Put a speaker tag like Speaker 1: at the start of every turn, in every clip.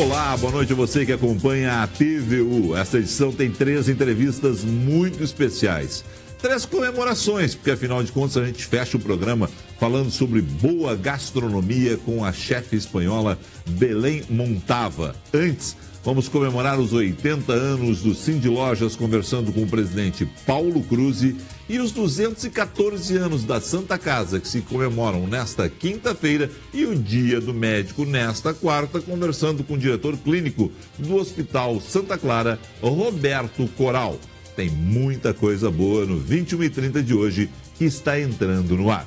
Speaker 1: Olá, boa noite a você que acompanha a TVU. Esta edição tem três entrevistas muito especiais. Três comemorações, porque afinal de contas a gente fecha o programa falando sobre boa gastronomia com a chefe espanhola Belém Montava. Antes, Vamos comemorar os 80 anos do Cindy Lojas conversando com o presidente Paulo Cruz e os 214 anos da Santa Casa que se comemoram nesta quinta-feira e o Dia do Médico nesta quarta, conversando com o diretor clínico do Hospital Santa Clara, Roberto Coral. Tem muita coisa boa no 21 e 30 de hoje que está entrando no ar.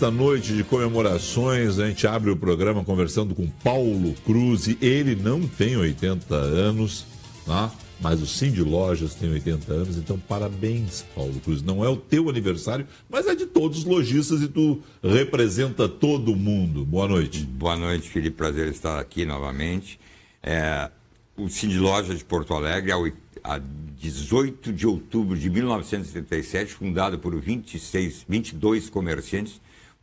Speaker 1: Nesta noite de comemorações, a gente abre o programa conversando com Paulo Cruz. Ele não tem 80 anos, tá? mas o Sim de Lojas tem 80 anos, então parabéns, Paulo Cruz. Não é o teu aniversário, mas é de todos os lojistas e tu representa todo mundo.
Speaker 2: Boa noite. Boa noite, Felipe. Prazer estar aqui novamente. É, o Sim de Lojas de Porto Alegre, a 18 de outubro de 1977, fundado por 26, 22 comerciantes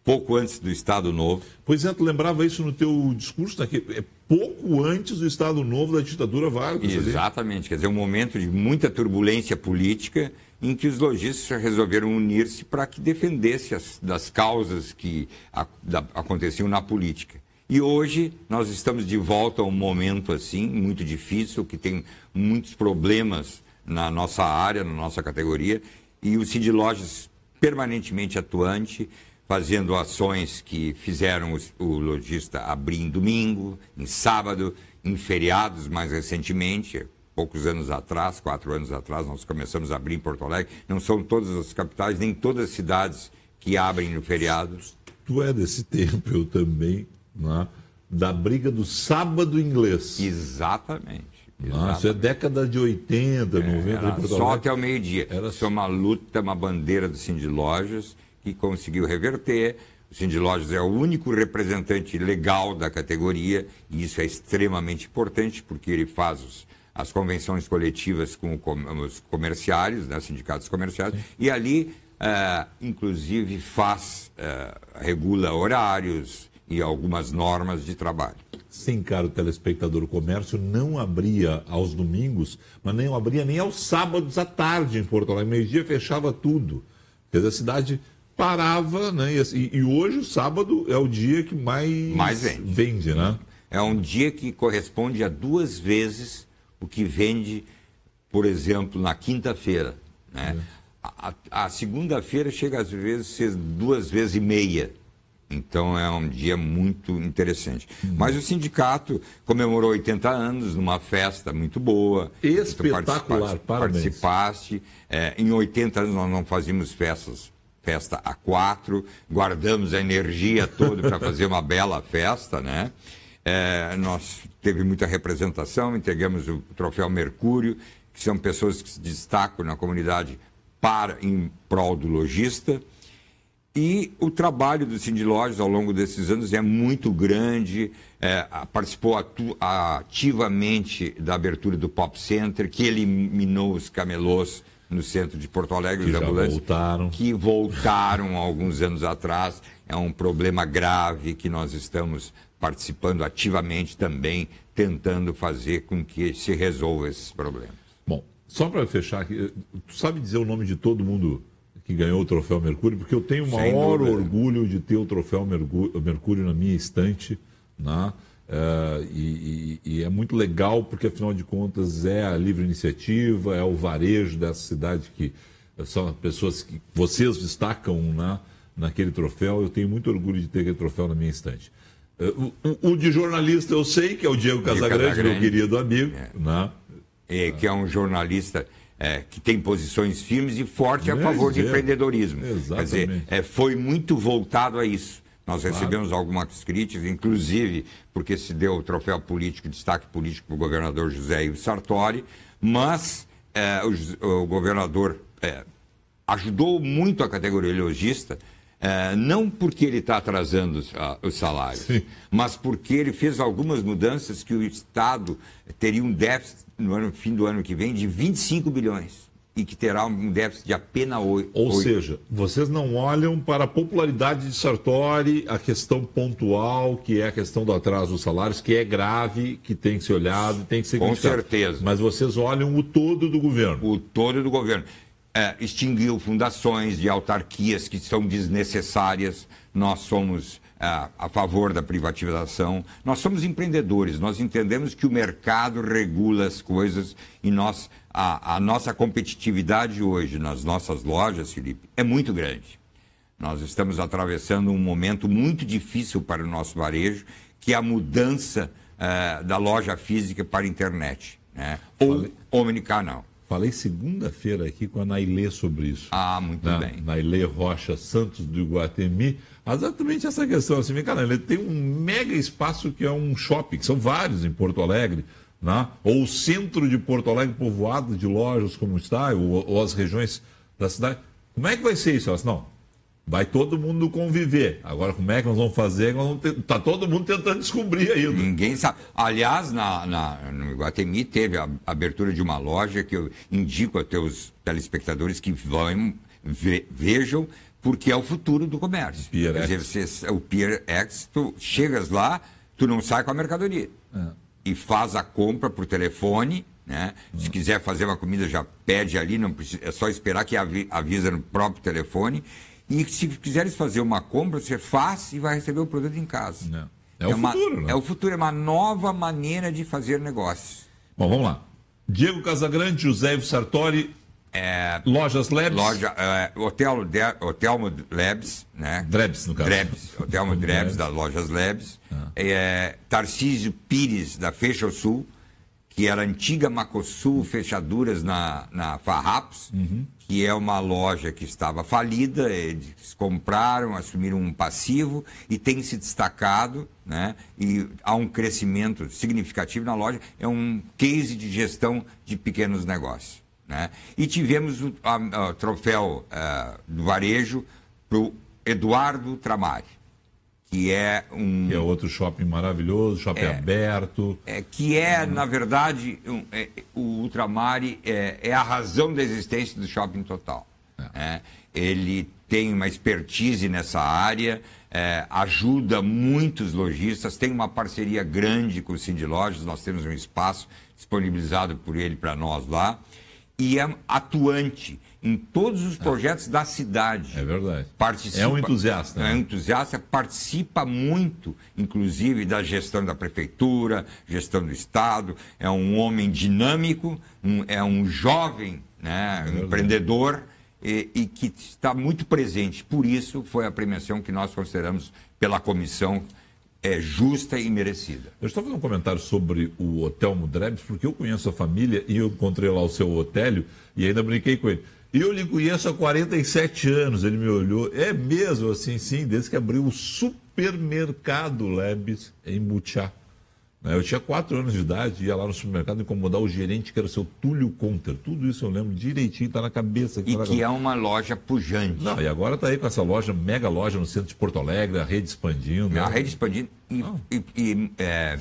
Speaker 2: pouco antes do Estado Novo.
Speaker 1: Pois é, tu lembrava isso no teu discurso, né? é pouco antes do Estado Novo da ditadura Vargas.
Speaker 2: Exatamente, ali. quer dizer, um momento de muita turbulência política em que os lojistas resolveram unir-se para que defendesse as, das causas que a, da, aconteciam na política. E hoje nós estamos de volta a um momento assim, muito difícil, que tem muitos problemas na nossa área, na nossa categoria, e o Cid Lojas permanentemente atuante, fazendo ações que fizeram o lojista abrir em domingo, em sábado, em feriados mais recentemente, poucos anos atrás, quatro anos atrás, nós começamos a abrir em Porto Alegre. Não são todas as capitais, nem todas as cidades que abrem no feriado.
Speaker 1: Tu é desse tempo, eu também, né? da briga do sábado inglês.
Speaker 2: Exatamente. exatamente. Isso é
Speaker 1: década de 80, 90. É, era só
Speaker 2: até o meio-dia. Era... Isso é uma luta, uma bandeira do Cindy Lojas que conseguiu reverter. O Cindy Lojas é o único representante legal da categoria, e isso é extremamente importante, porque ele faz os, as convenções coletivas com, com os comerciários, né, sindicatos comerciais, e ali, uh, inclusive, faz, uh, regula horários e algumas normas de trabalho. Sim, caro telespectador, o
Speaker 1: comércio não abria aos domingos, mas nem abria nem aos sábados à tarde em Porto Alegre. Meio-dia fechava tudo. Quer dizer, a cidade parava, né? E, assim, e, hoje o sábado é o dia que mais, mais vende.
Speaker 2: vende, né? É um dia que corresponde a duas vezes o que vende, por exemplo, na quinta-feira. Né? É. A, a segunda-feira chega às vezes ser duas vezes e meia. Então é um dia muito interessante. Hum. Mas o sindicato comemorou 80 anos numa festa muito boa. Espetacular, participaste, participaste é, em 80 anos nós não fazíamos festas festa a quatro, guardamos a energia toda para fazer uma bela festa, né? É, nós teve muita representação, entregamos o troféu Mercúrio, que são pessoas que se destacam na comunidade para em prol do lojista. E o trabalho do Cindy Lojas ao longo desses anos é muito grande. É, participou atu, ativamente da abertura do Pop Center, que eliminou os camelôs no centro de Porto Alegre, que os ambulantes voltaram. que voltaram alguns anos atrás. É um problema grave que nós estamos participando ativamente também, tentando fazer com que se resolva esses problemas.
Speaker 1: Bom, só
Speaker 2: para fechar aqui,
Speaker 1: tu sabe dizer o nome de todo mundo que ganhou o troféu Mercúrio? Porque eu tenho o maior orgulho de ter o troféu Mercúrio na minha estante. Né? Ah, e, e, é muito legal porque, afinal de contas, é a livre iniciativa, é o varejo dessa cidade que são pessoas que vocês destacam na, né, naquele troféu. Eu tenho muito orgulho de ter aquele troféu na minha estante. Ah, o, o, de jornalista eu sei, que é o Diego Casagrande, Casagrande. meu querido
Speaker 2: amigo. É. Né? É, que é um jornalista é, que tem posições firmes e forte a favor do é. empreendedorismo. Exatamente. Quer dizer, é, foi muito voltado a isso. Nós claro. recebemos algumas críticas, inclusive porque se deu o troféu político, destaque político para eh, o governador José Ivo Sartori, mas é, o, o, governador é, ajudou muito a categoria elogista, é, eh, não porque ele está atrasando os, ah, os salários, Sim. mas porque ele fez algumas mudanças que o Estado teria um déficit no ano, fim do ano que vem de 25 bilhões e que terá um déficit de apenas 8. Ou seja,
Speaker 1: vocês não olham para a popularidade de Sartori, a questão pontual, que é a questão do atraso dos salários, que é grave, que tem que ser
Speaker 2: olhado, tem que ser Com certeza. Mas vocês olham o todo do governo. O todo do governo. É, extinguiu fundações de autarquias que são desnecessárias. Nós somos a, a favor da privatização. Nós somos empreendedores, nós entendemos que o mercado regula as coisas e nós, a, a nossa competitividade hoje nas nossas lojas, Felipe, é muito grande. Nós estamos atravessando um momento muito difícil para o nosso varejo, que é a mudança uh, da loja física para a internet, né? ou omnicanal.
Speaker 1: Falei segunda-feira aqui com a Nailê sobre isso. Ah, muito na, né? bem. Nailê Rocha Santos do Iguatemi Exatamente é essa questão, assim, cara, né, ele tem um mega espaço que é um shopping, que são vários em Porto Alegre, né? ou o centro de Porto Alegre povoado de lojas como está, ou, ou as regiões da cidade. Como é que vai ser isso? não, vai todo mundo conviver. Agora,
Speaker 2: como é que nós vamos fazer? Está todo mundo tentando descobrir ainda. Ninguém sabe. Aliás, na, na, no Iguatemi teve a abertura de uma loja que eu indico a teus telespectadores que vão, ve, vejam porque é o futuro do comércio. Pier Quer dizer, você, é o Pier X, tu chegas lá, tu não sai com a mercadoria. É. E faz a compra por telefone, né? Se uhum. quiser fazer uma comida, já pede ali, não precisa, é só esperar que avisa no próprio telefone. E se quiseres fazer uma compra, você faz e vai receber o produto em casa. É, é, o é uma, futuro, né? É o futuro, é uma nova maneira de fazer negócio. Bom, vamos lá. Diego Casagrande, José Sartori, é, Lojas Labs. Loja, é, Hotel, de, Hotelmo Labs, né? Drebs, no caso. Drebs, Hotelmo Drebs, da Lojas Labs. Ah. É, Tarcísio Pires, da Fecha Sul, que era antiga Macosul Fechaduras na, na Farrapos, uhum. que é uma loja que estava falida, eles compraram, assumiram um passivo e tem se destacado, né? E há um crescimento significativo na loja, é um case de gestão de pequenos negócios. Né? E tivemos o a, troféu a, eh, do varejo para o Eduardo Tramari, que é um. Que é outro shopping maravilhoso, shopping é, aberto. É, que é, uhum. na verdade, um, é, o Ultramari é, é, a razão da existência do shopping total. É. Né? Ele tem uma expertise nessa área. É, ajuda muitos lojistas, tem uma parceria grande com o Cindy Lojas, nós temos um espaço disponibilizado por ele para nós lá e é atuante em todos os projetos é. da cidade. É verdade. Participa, é um entusiasta. Né? É um né? entusiasta, participa muito, inclusive, da gestão da prefeitura, gestão do Estado. É um homem dinâmico, um, é um jovem né, é empreendedor e, e que está muito presente. Por isso, foi a premiação que nós consideramos pela comissão é justa e merecida. Eu estou fazendo um comentário sobre o
Speaker 1: Hotel Mudrebs, porque eu conheço a família e eu encontrei lá o seu Otélio e ainda brinquei com ele. Eu lhe conheço há 47 anos, ele me olhou. É mesmo assim, sim, desde que abriu o supermercado Lebes em Butiá. Né? Eu tinha quatro anos de idade, ia lá no supermercado incomodar o gerente, que era o seu Túlio Conter. Tudo isso eu lembro direitinho, está na cabeça.
Speaker 2: Tá e que cabeça. é uma loja pujante. Não, e agora está aí com essa loja, mega loja no centro de Porto Alegre, a rede expandindo. Né? A rede expandindo e, e, e é,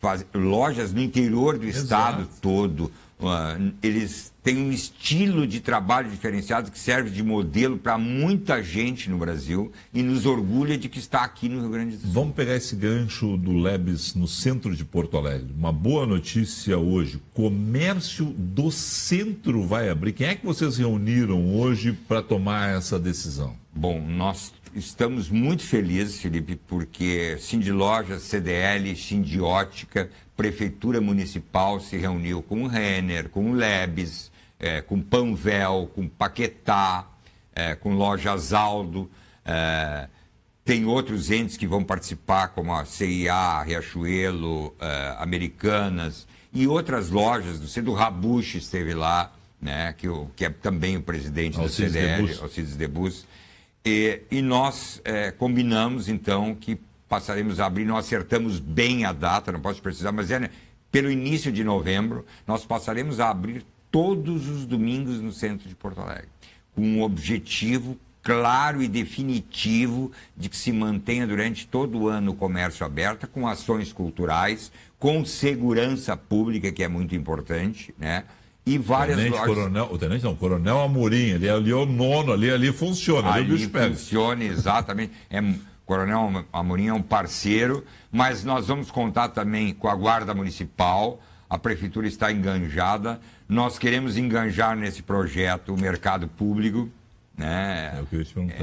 Speaker 2: faz, lojas no interior do Exato. estado todo. Uh, eles tem um estilo de trabalho diferenciado que serve de modelo para muita gente no Brasil e nos orgulha de que está aqui no Rio Grande do
Speaker 1: Sul. Vamos pegar esse gancho do Lebes no centro de Porto Alegre. Uma boa notícia hoje: comércio do centro vai abrir. Quem é que vocês
Speaker 2: reuniram
Speaker 1: hoje para tomar essa
Speaker 2: decisão? Bom, nós estamos muito felizes, Felipe, porque Cindy Lojas, CDL, Cindy Ótica, Prefeitura Municipal se reuniu com o Renner, com o Lebes, é, com Panvel, com Paquetá, é, com Lojas Aldo. É, tem outros entes que vão participar, como a CIA, Riachuelo, é, Americanas e outras lojas. Não sei, do Rabush esteve lá, né, que, o, que é também o presidente Alcides do CDL, Debus. Alcides Debus. E, e nós é, combinamos, então, que passaremos a abrir. Não acertamos bem a data, não posso precisar, mas é né, pelo início de novembro, nós passaremos a abrir todos os domingos no centro de Porto Alegre, com um objetivo claro e definitivo de que se mantenha durante todo o ano o comércio aberto, com ações culturais, com segurança pública, que é muito importante, né? E várias tenente lojas.
Speaker 1: Coronel, o tenente não, Coronel Amorim, ele é ali é o nono,
Speaker 2: ali, ali funciona, ali, ali o bicho pega. Funciona, exatamente. É, Coronel Amorim é um parceiro, mas nós vamos contar também com a Guarda Municipal, a prefeitura está enganjada. Nós queremos enganjar nesse projeto o mercado público. Né? É, é,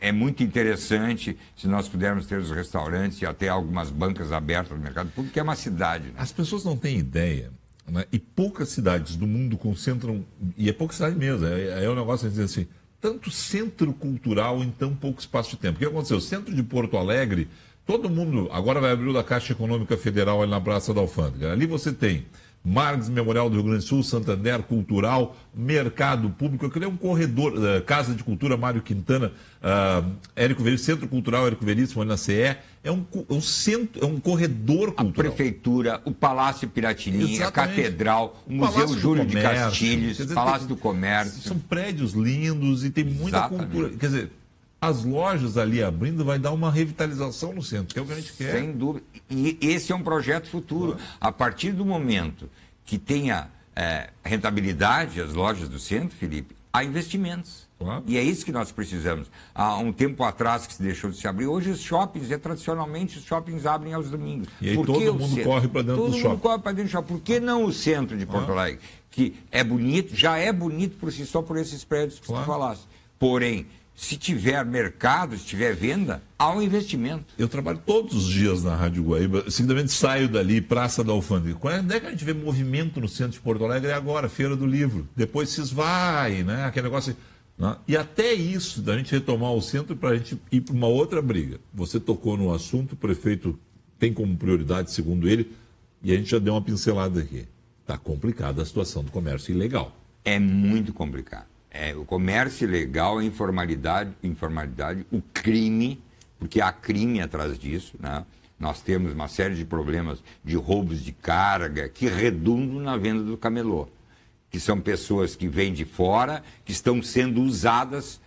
Speaker 2: é, é, muito interessante se nós pudermos ter os restaurantes e até algumas bancas abertas no mercado público, que é uma cidade. Né? As pessoas
Speaker 1: não têm ideia. Né? E poucas cidades do mundo concentram, e é pouca cidade mesmo, é, é um negócio de dizer assim, tanto centro cultural em tão pouco espaço de tempo. O que aconteceu? O centro de Porto Alegre Todo mundo agora vai abrir o da Caixa Econômica Federal ali na Praça da Alfândega. Ali você tem Marques Memorial do Rio Grande do Sul, Santander Cultural, Mercado Público, aquele é um corredor, uh, Casa de Cultura Mário Quintana, uh, Érico Veríssimo, Centro Cultural Érico
Speaker 2: Veríssimo, ali na CE, é um, é um centro, é um corredor cultural. A prefeitura, o Palácio Piratininga, a Catedral, o Museu Júlio Comércio, de Castilhos, dizer, Palácio tem, do Comércio. São
Speaker 1: prédios lindos e tem muita Exatamente. cultura. Quer dizer, as lojas ali abrindo vai dar uma
Speaker 2: revitalização no centro, que é o que a gente quer. Sem dúvida. E esse é um projeto futuro. Ah. A partir do momento que tenha é, rentabilidade as lojas do centro, Felipe, há investimentos. Claro. E é isso que nós precisamos. Há um tempo atrás que se deixou de se abrir. Hoje os shoppings, é, tradicionalmente, os shoppings abrem aos domingos. E aí Por todo mundo corre para dentro todo do shopping. Todo mundo corre para dentro do shopping. Por que não o centro de Porto é. Alegre? Que é bonito, já é bonito por si só por esses prédios que claro. você falasse. Porém, se tiver mercado, se tiver venda, há um investimento.
Speaker 1: Eu trabalho todos os dias na Rádio Guaíba, simplesmente saio dali, Praça da Alfândega. Quando é, é que a gente vê movimento no centro de Porto Alegre? É agora, Feira do Livro. Depois se esvai, né? Aquele negócio. Assim, né? E até isso, da gente retomar o centro para a gente ir para uma outra briga. Você tocou no assunto, o prefeito tem como prioridade, segundo ele, e a gente já deu uma pincelada
Speaker 2: aqui. Está complicada a situação do comércio ilegal. É muito complicado. É, o comércio ilegal, a informalidade, informalidade, o crime, porque há crime atrás disso, né? Nós temos uma série de problemas de roubos de carga que redundam na venda do camelô, que são pessoas que vêm de fora, que estão sendo usadas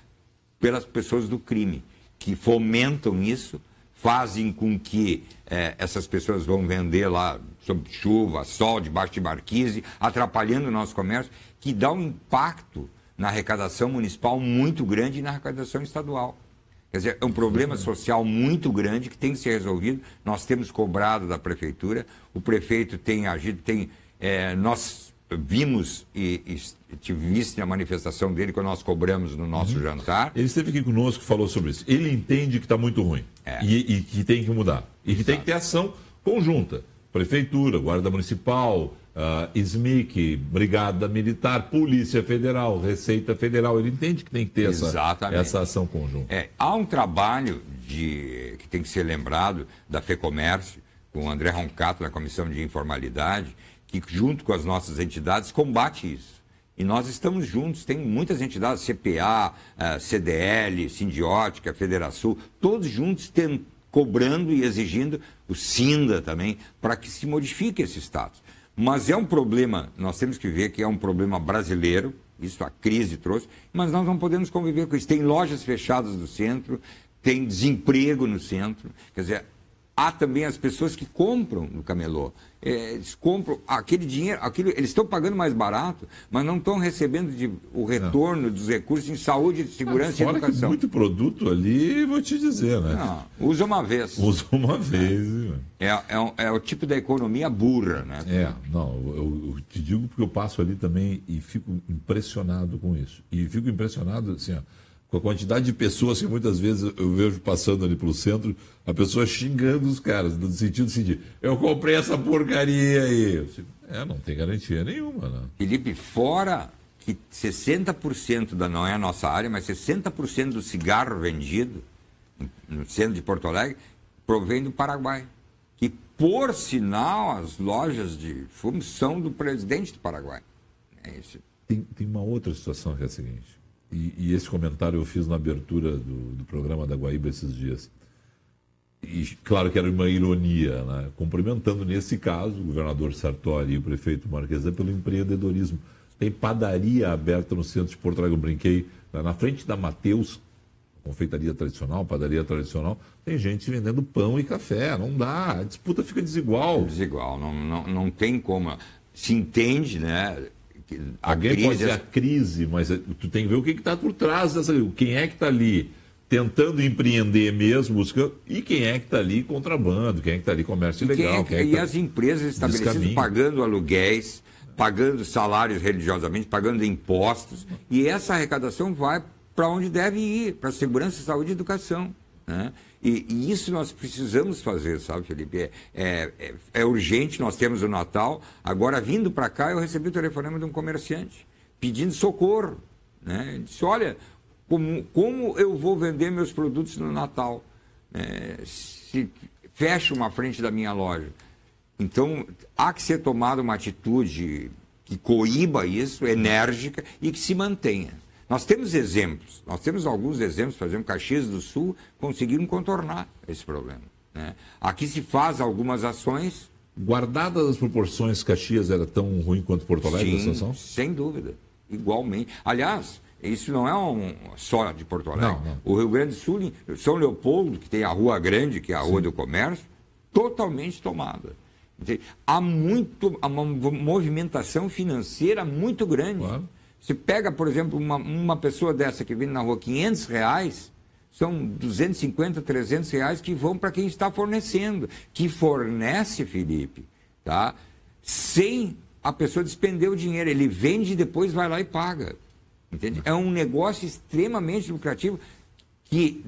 Speaker 2: pelas pessoas do crime, que fomentam isso, fazem com que é, essas pessoas vão vender lá sob chuva, sol, debaixo de marquise, atrapalhando o nosso comércio, que dá um impacto na arrecadação municipal muito grande e na arrecadação estadual. Quer dizer, é um problema uhum. social muito grande que tem que ser resolvido. Nós temos cobrado da prefeitura, o prefeito tem agido, tem. É, nós vimos e, e a manifestação dele que nós cobramos no nosso uhum. jantar. Ele esteve aqui conosco e falou sobre isso. Ele entende que está muito ruim
Speaker 1: é. e, e, que tem que mudar. E que Exato. tem que ter ação conjunta. Prefeitura, Guarda Municipal, uh, ah, SMIC, Brigada Militar, Polícia Federal, Receita Federal. Ele entende que tem que ter essa, essa ação
Speaker 2: conjunta. É, há um trabalho de, que tem que ser lembrado da FEComércio, com o André Roncato na Comissão de Informalidade, que junto com as nossas entidades combate isso. E nós estamos juntos, tem muitas entidades, CPA, eh, CDL, Sindiótica, Federação, todos juntos tentando cobrando e exigindo o SINDA também, para que se modifique esse status. Mas é um problema, nós temos que ver que é um problema brasileiro, isso a crise trouxe, mas nós não podemos conviver com isso. Tem lojas fechadas no centro, tem desemprego no centro, quer dizer, há também as pessoas que compram no camelô. É, eles compram aquele dinheiro, aquilo, eles estão pagando mais barato, mas não estão recebendo de, o retorno não. dos recursos em saúde, segurança Fora e educação. Que muito produto ali, vou te dizer, né? Não, usa uma vez. Usa uma vez. É, né? é, é, é o tipo da economia burra, né? É,
Speaker 1: não, eu, eu, te digo porque eu passo ali também e fico impressionado com isso. E fico impressionado, assim, ó, com a quantidade de pessoas que muitas vezes eu vejo passando ali pelo centro, a pessoa xingando os caras, no sentido assim de eu comprei essa porcaria aí. É, não
Speaker 2: tem garantia nenhuma, né? Felipe, fora que 60% da, não é a nossa área, mas 60% do cigarro vendido no centro de Porto Alegre provém do Paraguai. Que, por sinal, as lojas de fumo são do presidente do Paraguai. É isso.
Speaker 1: Tem, tem uma outra situação que é a seguinte e, e, esse comentário eu fiz na abertura do, do programa da Guaíba esses dias. E claro que era uma ironia, né? cumprimentando nesse caso o governador Sartori e o prefeito Marquesa pelo empreendedorismo. Tem padaria aberta no centro de Porto Alegre, eu brinquei, né? na frente da Mateus, confeitaria tradicional, padaria tradicional, tem gente vendendo pão e café, não dá, a disputa fica desigual. Desigual, não, não, não tem como. Se entende, né? a Alguém crise... pode ser é a crise, mas tu tem que ver o que está por trás dessa Quem é que está ali tentando empreender mesmo, buscando...
Speaker 2: E quem é que está ali contrabando, quem é que está ali comércio e ilegal. É que... é e tá... as empresas estabelecidas pagando aluguéis, pagando salários religiosamente, pagando impostos. E essa arrecadação vai para onde deve ir, para segurança, saúde e educação. Né? E, e, isso nós precisamos fazer, sabe, Felipe? É, é, é, é urgente, nós temos o Natal. Agora, vindo para cá, eu recebi o telefonema de um comerciante pedindo socorro. Né? Ele disse: Olha, como, como eu vou vender meus produtos no Natal? É, se fecha uma frente da minha loja. Então, há que ser tomada uma atitude que coíba isso, enérgica e que se mantenha. Nós temos exemplos, nós temos alguns exemplos, por exemplo, Caxias do Sul conseguiram contornar esse problema. Né? Aqui se faz algumas ações. Guardadas as proporções, Caxias era tão ruim quanto Porto Alegre, Sim, a sem dúvida, igualmente. Aliás, isso não é um, só de Porto Alegre. Não, não. O Rio Grande do Sul, São Leopoldo, que tem a Rua Grande, que é a Sim. Rua do Comércio, totalmente tomada. Há muito, há uma movimentação financeira muito grande. Claro. Se pega, por exemplo, uma, uma pessoa dessa que vende na rua 500 reais, são 250, 300 reais que vão para quem está fornecendo, que fornece, Felipe, tá? Sem a pessoa despender o dinheiro, ele vende e depois vai lá e paga. Entende? É um negócio extremamente lucrativo que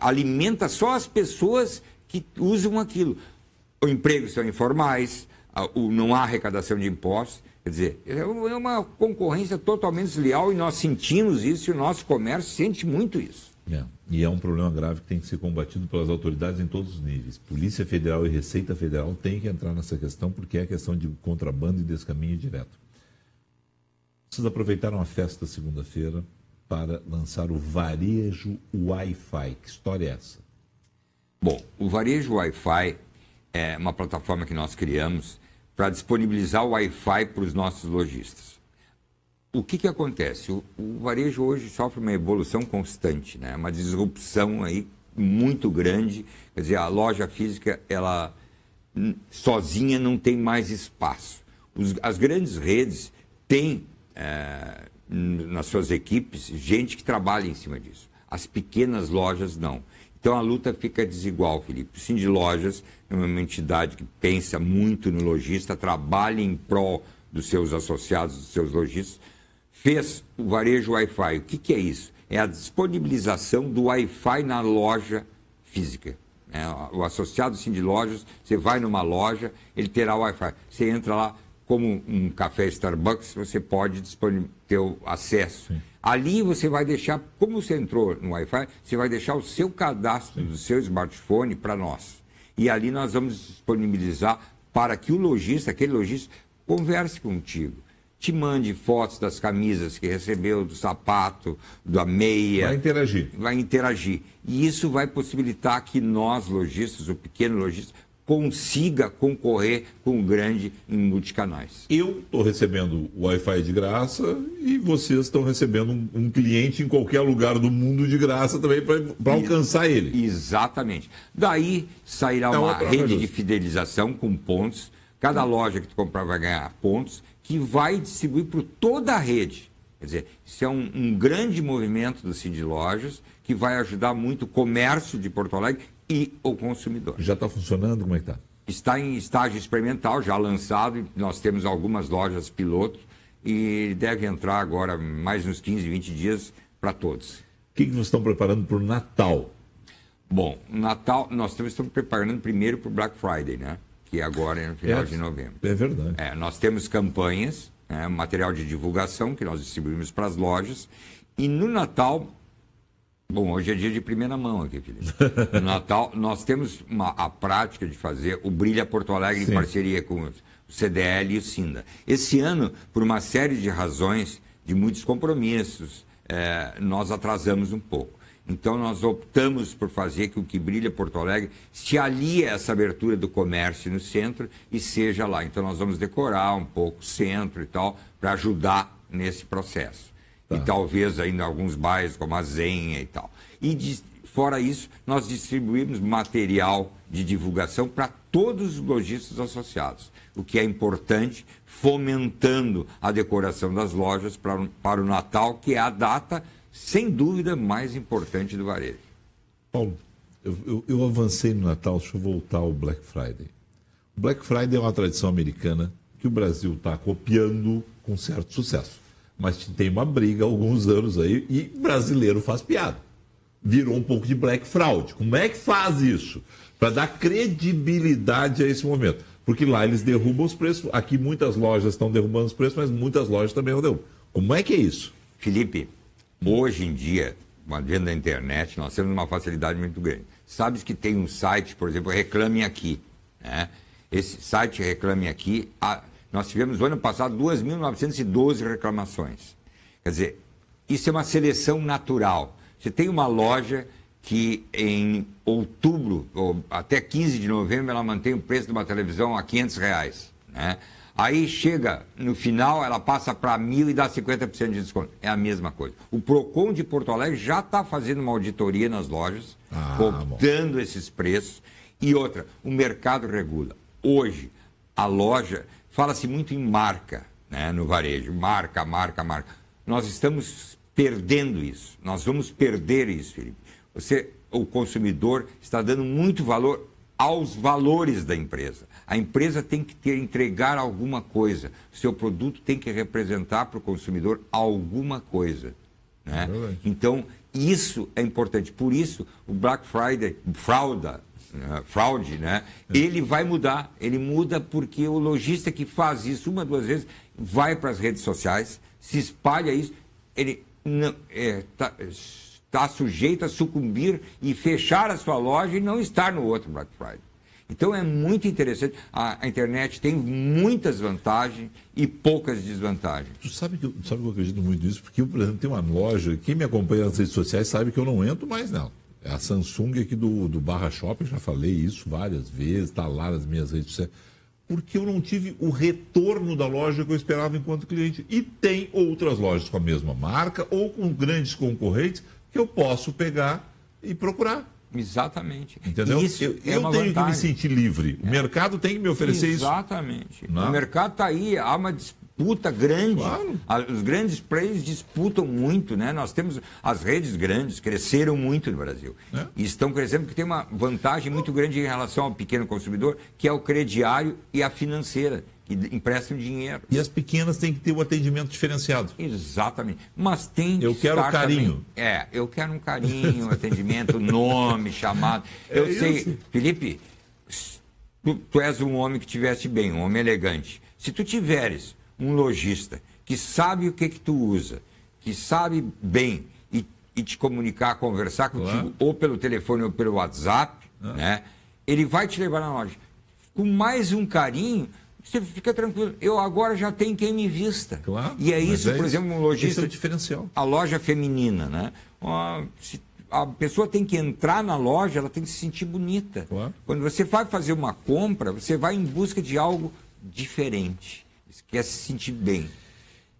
Speaker 2: alimenta só as pessoas que usam aquilo. Os empregos são informais, não há arrecadação de impostos. Quer dizer, é, é uma concorrência totalmente desleal e nós sentimos isso e o nosso comércio sente muito isso. É. E é um problema grave que tem que ser combatido
Speaker 1: pelas autoridades em todos os níveis. Polícia Federal e Receita Federal têm que entrar nessa questão porque é questão de contrabando e descaminho direto. Vocês aproveitaram a festa segunda-feira para lançar o Varejo Wi-Fi. Que história é essa?
Speaker 2: Bom, o Varejo Wi-Fi é uma plataforma que nós criamos para disponibilizar o Wi-Fi para os nossos lojistas. O que, que acontece? O, o, varejo hoje sofre uma evolução constante, né? uma disrupção aí muito grande. Quer dizer, a loja física, ela hum, sozinha não tem mais espaço. Os, as grandes redes têm é, nas suas equipes gente que trabalha em cima disso. As pequenas lojas não. Então a luta fica desigual, Felipe. O Cindy Lojas é uma entidade que pensa muito no lojista, trabalha em prol dos seus associados, dos seus lojistas. Fez o varejo Wi-Fi. O que, que é isso? É a disponibilização do Wi-Fi na loja física. É, o associado Cindy Lojas, você vai numa loja, ele terá Wi-Fi. Você entra lá, como um café Starbucks, você pode ter o acesso. Sim. Ali você vai deixar, como você entrou no Wi-Fi, você vai deixar o seu cadastro Sim. do seu smartphone para nós. E ali nós vamos disponibilizar para que o lojista, aquele lojista, converse contigo te mande fotos das camisas que recebeu, do sapato, da meia. Vai interagir. Vai interagir. E isso vai possibilitar que nós, lojistas, o pequeno lojista, consiga concorrer com o grande em multicanais. Eu estou recebendo Wi-Fi de graça
Speaker 1: e vocês estão recebendo
Speaker 2: um, um, cliente em qualquer lugar do mundo de graça também para alcançar ele. Exatamente. Daí sairá é uma, rede de fidelização com pontos. Cada hum. loja que tu comprar vai ganhar pontos que vai distribuir por toda a rede. Quer dizer, isso é um, um grande movimento do Cid Lojas que vai ajudar muito o comércio de Porto Alegre, e o consumidor. Já está funcionando? Como é que está? Está em estágio experimental, já lançado. Nós temos algumas lojas piloto e deve entrar agora mais uns 15, 20 dias para todos. O
Speaker 1: que, que vocês estão preparando para o Natal?
Speaker 2: Bom, Natal, nós estamos preparando primeiro para o Black Friday, né? Que é agora é no final é, de novembro. É verdade. É, nós temos campanhas, né? material de divulgação que nós distribuímos para as lojas. E no Natal Bom, hoje é dia de primeira mão aqui, Felipe. No Natal, nós temos uma, a prática de fazer o Brilha Porto Alegre Sim. em parceria com o CDL e o Sinda. Esse ano, por uma série de razões, de muitos compromissos, é, nós atrasamos um pouco. Então, nós optamos por fazer que o que brilha Porto Alegre se alie a essa abertura do comércio no centro e seja lá. Então, nós vamos decorar um pouco o centro e tal, para ajudar nesse processo. Tá. E talvez ainda alguns bairros, como a Zenha e tal. E de, fora isso, nós distribuímos material de divulgação para todos os lojistas associados, o que é importante, fomentando a decoração das lojas para, para o Natal, que é a data, sem dúvida, mais importante do varejo. Paulo, eu, eu,
Speaker 1: eu avancei no Natal, deixa eu voltar ao Black Friday. Black Friday é uma tradição americana que o Brasil está copiando com certo sucesso. Mas tem uma briga há alguns anos aí e brasileiro faz piada. Virou um pouco de black fraud. Como é que faz isso? Para dar credibilidade a esse momento Porque lá eles derrubam os preços.
Speaker 2: Aqui muitas lojas estão derrubando os preços, mas muitas lojas também não derrubam. Como é que é isso? Felipe, hoje em dia, com a venda da internet, nós temos uma facilidade muito grande. Sabes que tem um site, por exemplo, Reclame Aqui. Né? Esse site Reclame Aqui, a, nós tivemos no ano passado 2.912 reclamações. Quer dizer, isso é uma seleção natural. Você tem uma loja que em outubro, ou até 15 de novembro, ela mantém o preço de uma televisão a 500 reais. Né? Aí chega, no final, ela passa para mil e dá 50% de desconto. É a mesma coisa. O PROCON de Porto Alegre já está fazendo uma auditoria nas lojas, ah, esses preços. E outra, o mercado regula. Hoje, a loja Fala-se muito em marca né, no varejo. Marca, marca, marca. Nós estamos perdendo isso. Nós vamos perder isso, Felipe. Você, o consumidor, está dando muito valor aos valores da empresa. A empresa tem que ter, entregar alguma coisa. Seu produto tem que representar para o consumidor alguma coisa. Né? então, isso é importante. Por isso, o Black Friday frauda ah, fraude, né? É. Ele vai mudar. Ele muda porque o lojista que faz isso uma, duas vezes, vai para as redes sociais, se espalha isso, ele é, tá, está sujeito a sucumbir e fechar a sua loja e não estar no outro Black Friday. Então é muito interessante. A, a internet tem muitas vantagens e poucas desvantagens. Tu
Speaker 1: sabe que, eu, sabe que eu acredito muito nisso, porque eu, por exemplo, tenho uma loja, quem me acompanha nas redes sociais sabe que eu não entro mais nela. A Samsung aqui do, do Barra Shopping, já falei isso várias vezes, está lá nas minhas redes sociais. Porque eu não tive o retorno da loja que eu esperava enquanto cliente. E tem outras lojas com a mesma marca ou com grandes concorrentes que eu posso pegar e procurar.
Speaker 2: Exatamente. Entendeu? Isso eu, é eu tenho vantagem. que me sentir livre. O é. mercado tem que me oferecer Exatamente. isso. Exatamente. Né? O mercado está aí, há uma disputa disputa grande. Claro. Os grandes players disputam muito, né? Nós temos as redes grandes, cresceram muito no Brasil. É. E estão crescendo porque tem uma vantagem muito grande em relação ao pequeno consumidor, que é o crediário e a financeira que emprestam dinheiro. E as pequenas têm que ter o um atendimento diferenciado. Exatamente. Mas tem Eu quero carinho. Também. É, eu quero um carinho, um atendimento, nome, chamado. Eu é sei, isso. Felipe, tu, tu, és um homem que tivesse bem, um homem elegante. Se tu tiveres um lojista que sabe o que, que tu usa, que sabe bem e, e te comunicar, conversar contigo, claro. ou pelo telefone ou pelo WhatsApp, ah. né? Ele vai te levar na loja. Com mais um carinho, você fica tranquilo. Eu agora já tenho quem me vista. Claro, e é isso, é por exemplo, um lojista. Isso é o
Speaker 1: diferencial.
Speaker 2: A loja feminina, né? Uma, se, a pessoa tem que entrar na loja, ela tem que se sentir bonita. Claro. Quando você vai fazer uma compra, você vai em busca de algo diferente quer se sentir bem.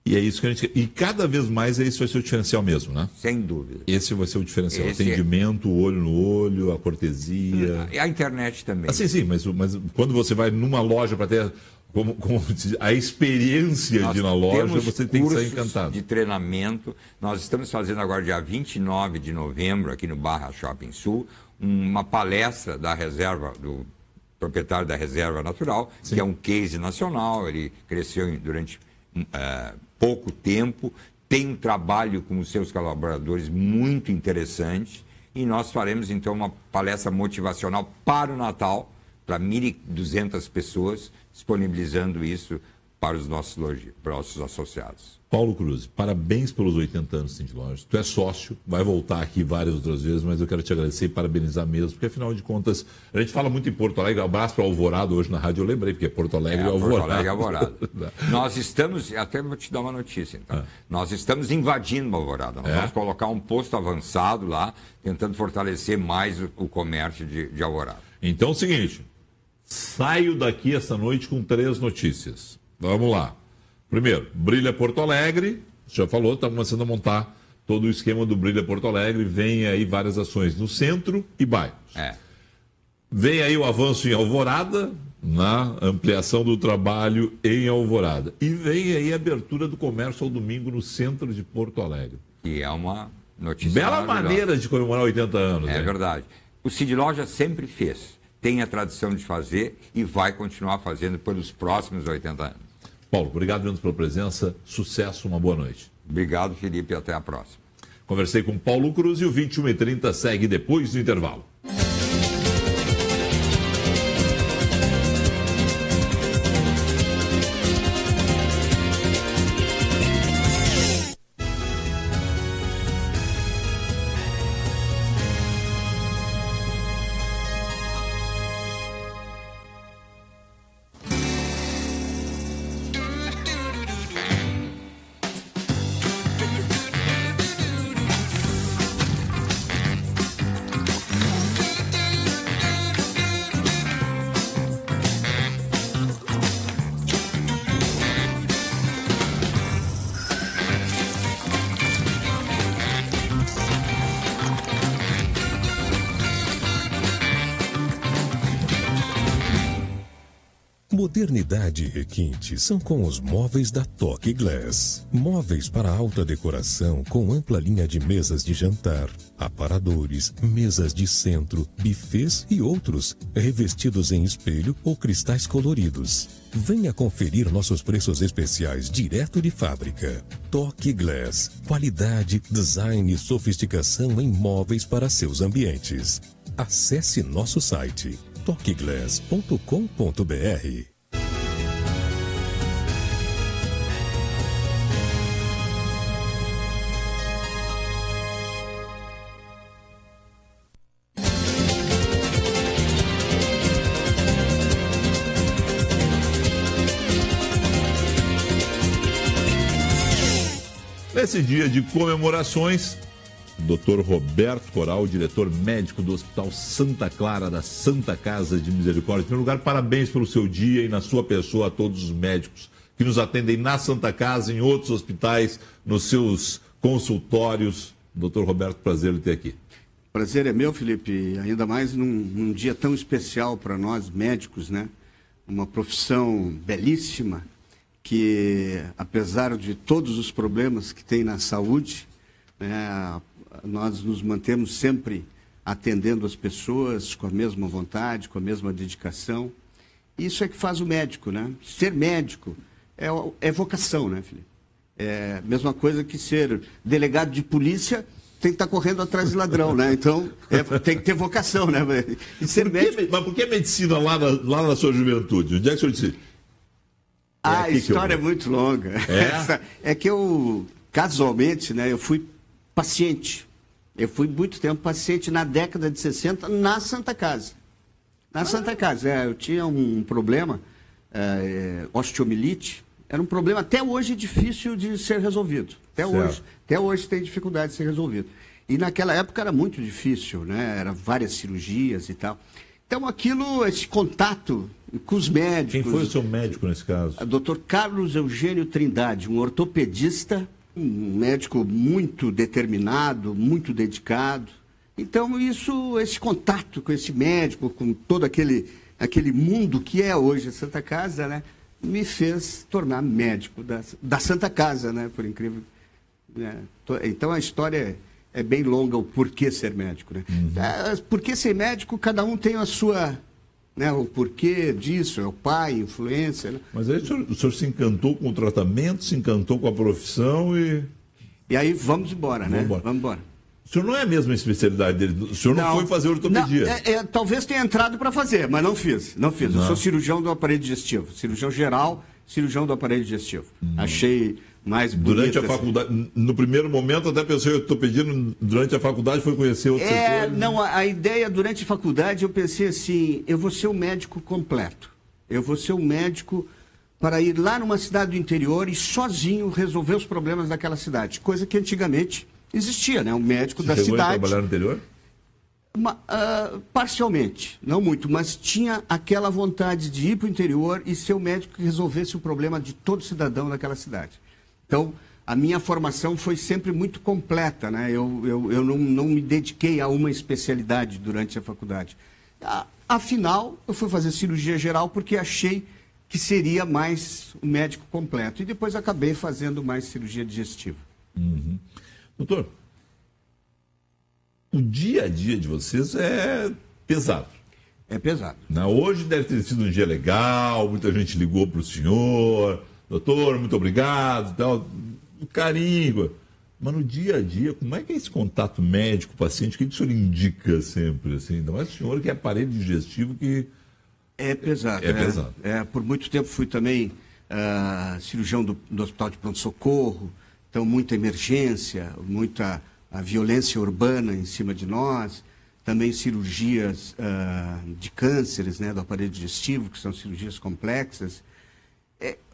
Speaker 2: E é isso que a gente E cada vez mais esse vai ser o diferencial
Speaker 1: mesmo, né? Sem dúvida. Esse vai ser o diferencial. Esse... É- Atendimento, olho no olho, a cortesia. Ah, e
Speaker 2: a internet também. Ah, sim,
Speaker 1: sim, mas, mas quando você vai numa loja para ter como, como
Speaker 2: a experiência nós de uma loja, você tem que sair encantado. De treinamento. Nós estamos fazendo agora, dia 29 de novembro, aqui no Barra Shopping Sul, uma palestra da reserva do proprietário da Reserva Natural, Sim. que é um case nacional, ele cresceu durante uh, pouco tempo, tem um trabalho com os seus colaboradores muito interessante e nós faremos então uma palestra motivacional para o Natal, para 1.200 pessoas, disponibilizando isso para os nossos, logi, para nossos associados.
Speaker 1: Paulo Cruz, parabéns pelos 80 anos de lojas. Tu é sócio, vai voltar aqui várias outras vezes, mas eu quero te agradecer e parabenizar mesmo, porque afinal de contas, a gente fala muito em Porto Alegre. abraço para Alvorada hoje na rádio, eu lembrei, porque Porto Alegre é, é Alvorada. Porto Alegre é Alvorada.
Speaker 2: nós estamos, até vou te dar uma notícia, então. É. Nós estamos invadindo Alvorada. Nós é. vamos colocar um posto avançado lá, tentando fortalecer mais o, o comércio de, de Alvorada. Então é o seguinte, saio daqui essa noite com três notícias.
Speaker 1: Vamos lá. Primeiro, Brilha Porto Alegre, já falou, está começando a montar todo o esquema do Brilha Porto Alegre, vem aí várias ações no centro e bairros. É. Vem aí o avanço em Alvorada, na ampliação do trabalho em
Speaker 2: Alvorada.
Speaker 1: E vem aí a abertura do comércio ao domingo no centro de Porto Alegre.
Speaker 2: Que é uma notícia. Bela maneira de comemorar 80 anos. É né? verdade. O Cid Loja sempre fez, tem a tradição de fazer e vai continuar fazendo pelos próximos 80 anos. Paulo, obrigado mesmo pela presença, sucesso, uma boa noite. Obrigado, Felipe, até a próxima.
Speaker 1: Conversei com Paulo Cruz e o 21 e 30 segue depois do intervalo.
Speaker 3: Modernidade e requinte são com os móveis da Toque Glass. Móveis para alta decoração com ampla linha de mesas de jantar, aparadores, mesas de centro, bufês e outros, revestidos em espelho ou cristais coloridos. Venha conferir nossos preços especiais direto de fábrica. Toque Glass. Qualidade, design e sofisticação em móveis para seus ambientes. Acesse nosso site toqueglass.com.br
Speaker 1: Nesse dia de comemorações, o Dr. Roberto Coral, diretor médico do Hospital Santa Clara da Santa Casa de Misericórdia, em primeiro lugar, parabéns pelo seu dia e na sua pessoa a todos os médicos que nos atendem na Santa Casa, em outros hospitais, nos seus consultórios. Doutor Roberto, prazer em ter aqui. Prazer é meu, Felipe, ainda mais num, num
Speaker 4: dia tão especial para nós médicos, né? Uma profissão belíssima que, apesar de todos os problemas que tem na saúde, né, nós nos mantemos sempre atendendo as pessoas com a mesma vontade, com a mesma dedicação. Isso é que faz o médico, né? Ser médico é, é vocação, né, Felipe? É mesma coisa que ser delegado de polícia tem que estar tá correndo atrás de ladrão, né? Então, é, tem que ter vocação, né? E ser por que, Mas por que medicina lá na, lá na sua juventude? Onde é que o senhor disse? Ah, a história eu... é muito longa. É? Essa, é que eu, casualmente, né, eu fui paciente. Eu fui muito tempo paciente na década de 60 na Santa Casa. Na ah. Santa Casa, é, eu tinha um problema, é, osteomielite, era um problema até hoje difícil de ser resolvido. Até certo. hoje, até hoje tem dificuldade de ser resolvido. E naquela época era muito difícil, né? Era várias cirurgias e tal. Então, aquilo, esse contato com os médicos. Quem foi o seu médico nesse caso? O ah, Dr. Carlos Eugênio Trindade, um ortopedista, um médico muito determinado, muito dedicado. Então, isso, esse contato com esse médico, com todo aquele, aquele mundo que é hoje a Santa Casa, né, me fez tornar médico da, da Santa Casa, né, por incrível. Né? Então, a história é é bem longa o porquê ser médico. Né? Uhum. É, ser médico, cada um tem a sua. Né, o porquê disso, é o pai, influência. Né? Mas aí o senhor, o senhor
Speaker 1: se encantou com o tratamento, se encantou com a profissão e. E aí vamos embora, né? Vamos embora. Vamos embora. O senhor não é a mesma especialidade dele. O senhor não, não foi fazer ortopedia. Não, é, é, talvez
Speaker 4: tenha entrado para fazer, mas não fiz. Não fiz. Não. Eu sou cirurgião do aparelho digestivo, cirurgião geral, cirurgião do aparelho digestivo. Hum. Achei mais bonitas. Durante a assim.
Speaker 1: faculdade, no primeiro momento até pensei, eu estou pedindo, durante a faculdade foi conhecer outros é, Não,
Speaker 4: a, a ideia durante a faculdade eu pensei assim, eu vou ser um médico completo. Eu vou ser um médico para ir lá numa cidade do interior e sozinho resolver os problemas daquela cidade. Coisa que antigamente existia, né? O médico Você da cidade. A trabalhar no interior? Uma, uh, ah, parcialmente, não muito, mas tinha aquela vontade de ir para o interior e ser o médico que resolvesse o problema de todo cidadão daquela cidade. Então, a minha formação foi sempre muito completa, né? Eu, eu, eu não, não me dediquei a uma especialidade durante a faculdade. Afinal, eu fui fazer cirurgia geral porque achei que seria mais o médico completo. E depois acabei fazendo mais cirurgia digestiva. Uhum. Doutor,
Speaker 1: o dia a dia de vocês é pesado. É pesado. Né? Hoje deve ter sido um dia legal, muita gente ligou para o senhor, doutor, muito obrigado, tal, carinho. Mas no dia a dia, como é que é esse contato médico-paciente? O que o senhor indica sempre? Assim? Ainda mais o senhor que é aparelho digestivo que. É pesado. É, é pesado.
Speaker 4: É, por muito tempo fui também uh, cirurgião do, do Hospital de Pronto-Socorro, então muita emergência, muita ah, violência urbana em cima de nós, também cirurgias uh, de cânceres né, do aparelho digestivo, que são cirurgias complexas.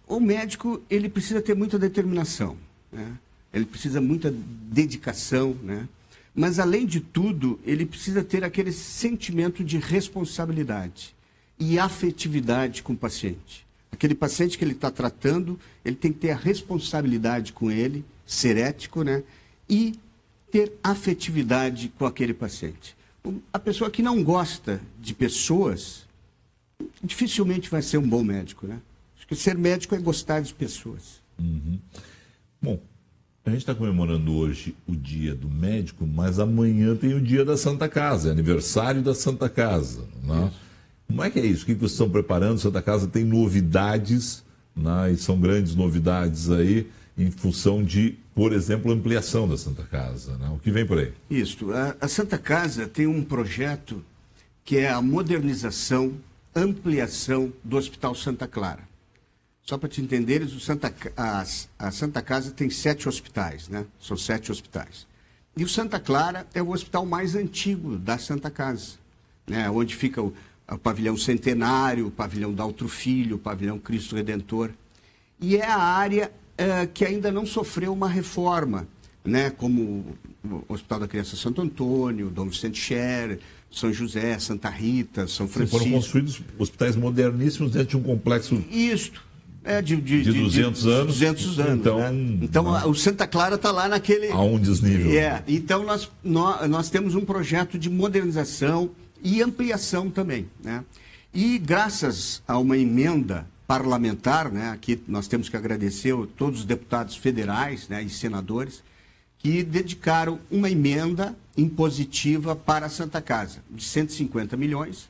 Speaker 4: O médico ele precisa ter muita determinação, né? ele precisa muita dedicação, né? mas além de tudo ele precisa ter aquele sentimento de responsabilidade e afetividade com o paciente. Aquele paciente que ele está tratando, ele tem que ter a responsabilidade com ele, ser ético, né? E ter afetividade com aquele paciente. A pessoa que não gosta de pessoas dificilmente vai ser um bom médico, né? Acho que ser médico é gostar de pessoas. Uhum.
Speaker 1: Bom, a gente está comemorando hoje o dia do médico, mas amanhã tem o dia da Santa Casa, é aniversário da Santa Casa. Né? Como é que é isso? O que vocês estão preparando? Santa Casa tem novidades, né? e são grandes novidades aí, em função de, por exemplo, ampliação da Santa Casa. Né? O que vem por aí? Isso. A Santa Casa tem um projeto que é a
Speaker 4: modernização, ampliação do Hospital Santa Clara. Só para te entenderes, o Santa, a, a Santa Casa tem sete hospitais, né? São sete hospitais. E o Santa Clara é o hospital mais antigo da Santa Casa, né? onde fica o, o pavilhão centenário, o pavilhão da Outro Filho, o pavilhão Cristo Redentor. E é a área uh, que ainda não sofreu uma reforma, né? como o Hospital da Criança Santo Antônio, Dom Vicente Scher, São José, Santa Rita,
Speaker 1: São Francisco. Sim, foram construídos hospitais moderníssimos dentro né? de um complexo. Isto é, de, de, de, 200 de, de, anos. 200 anos. Né? Então, né? então né? o Santa Clara está lá naquele. A um desnível.
Speaker 4: É. Né? Então, nós, nós, nós, temos um projeto de modernização e ampliação também. Né? E graças a uma emenda parlamentar, né? aqui nós temos que agradecer todos os deputados federais né? e senadores que dedicaram uma emenda impositiva para a Santa Casa, de 150 milhões.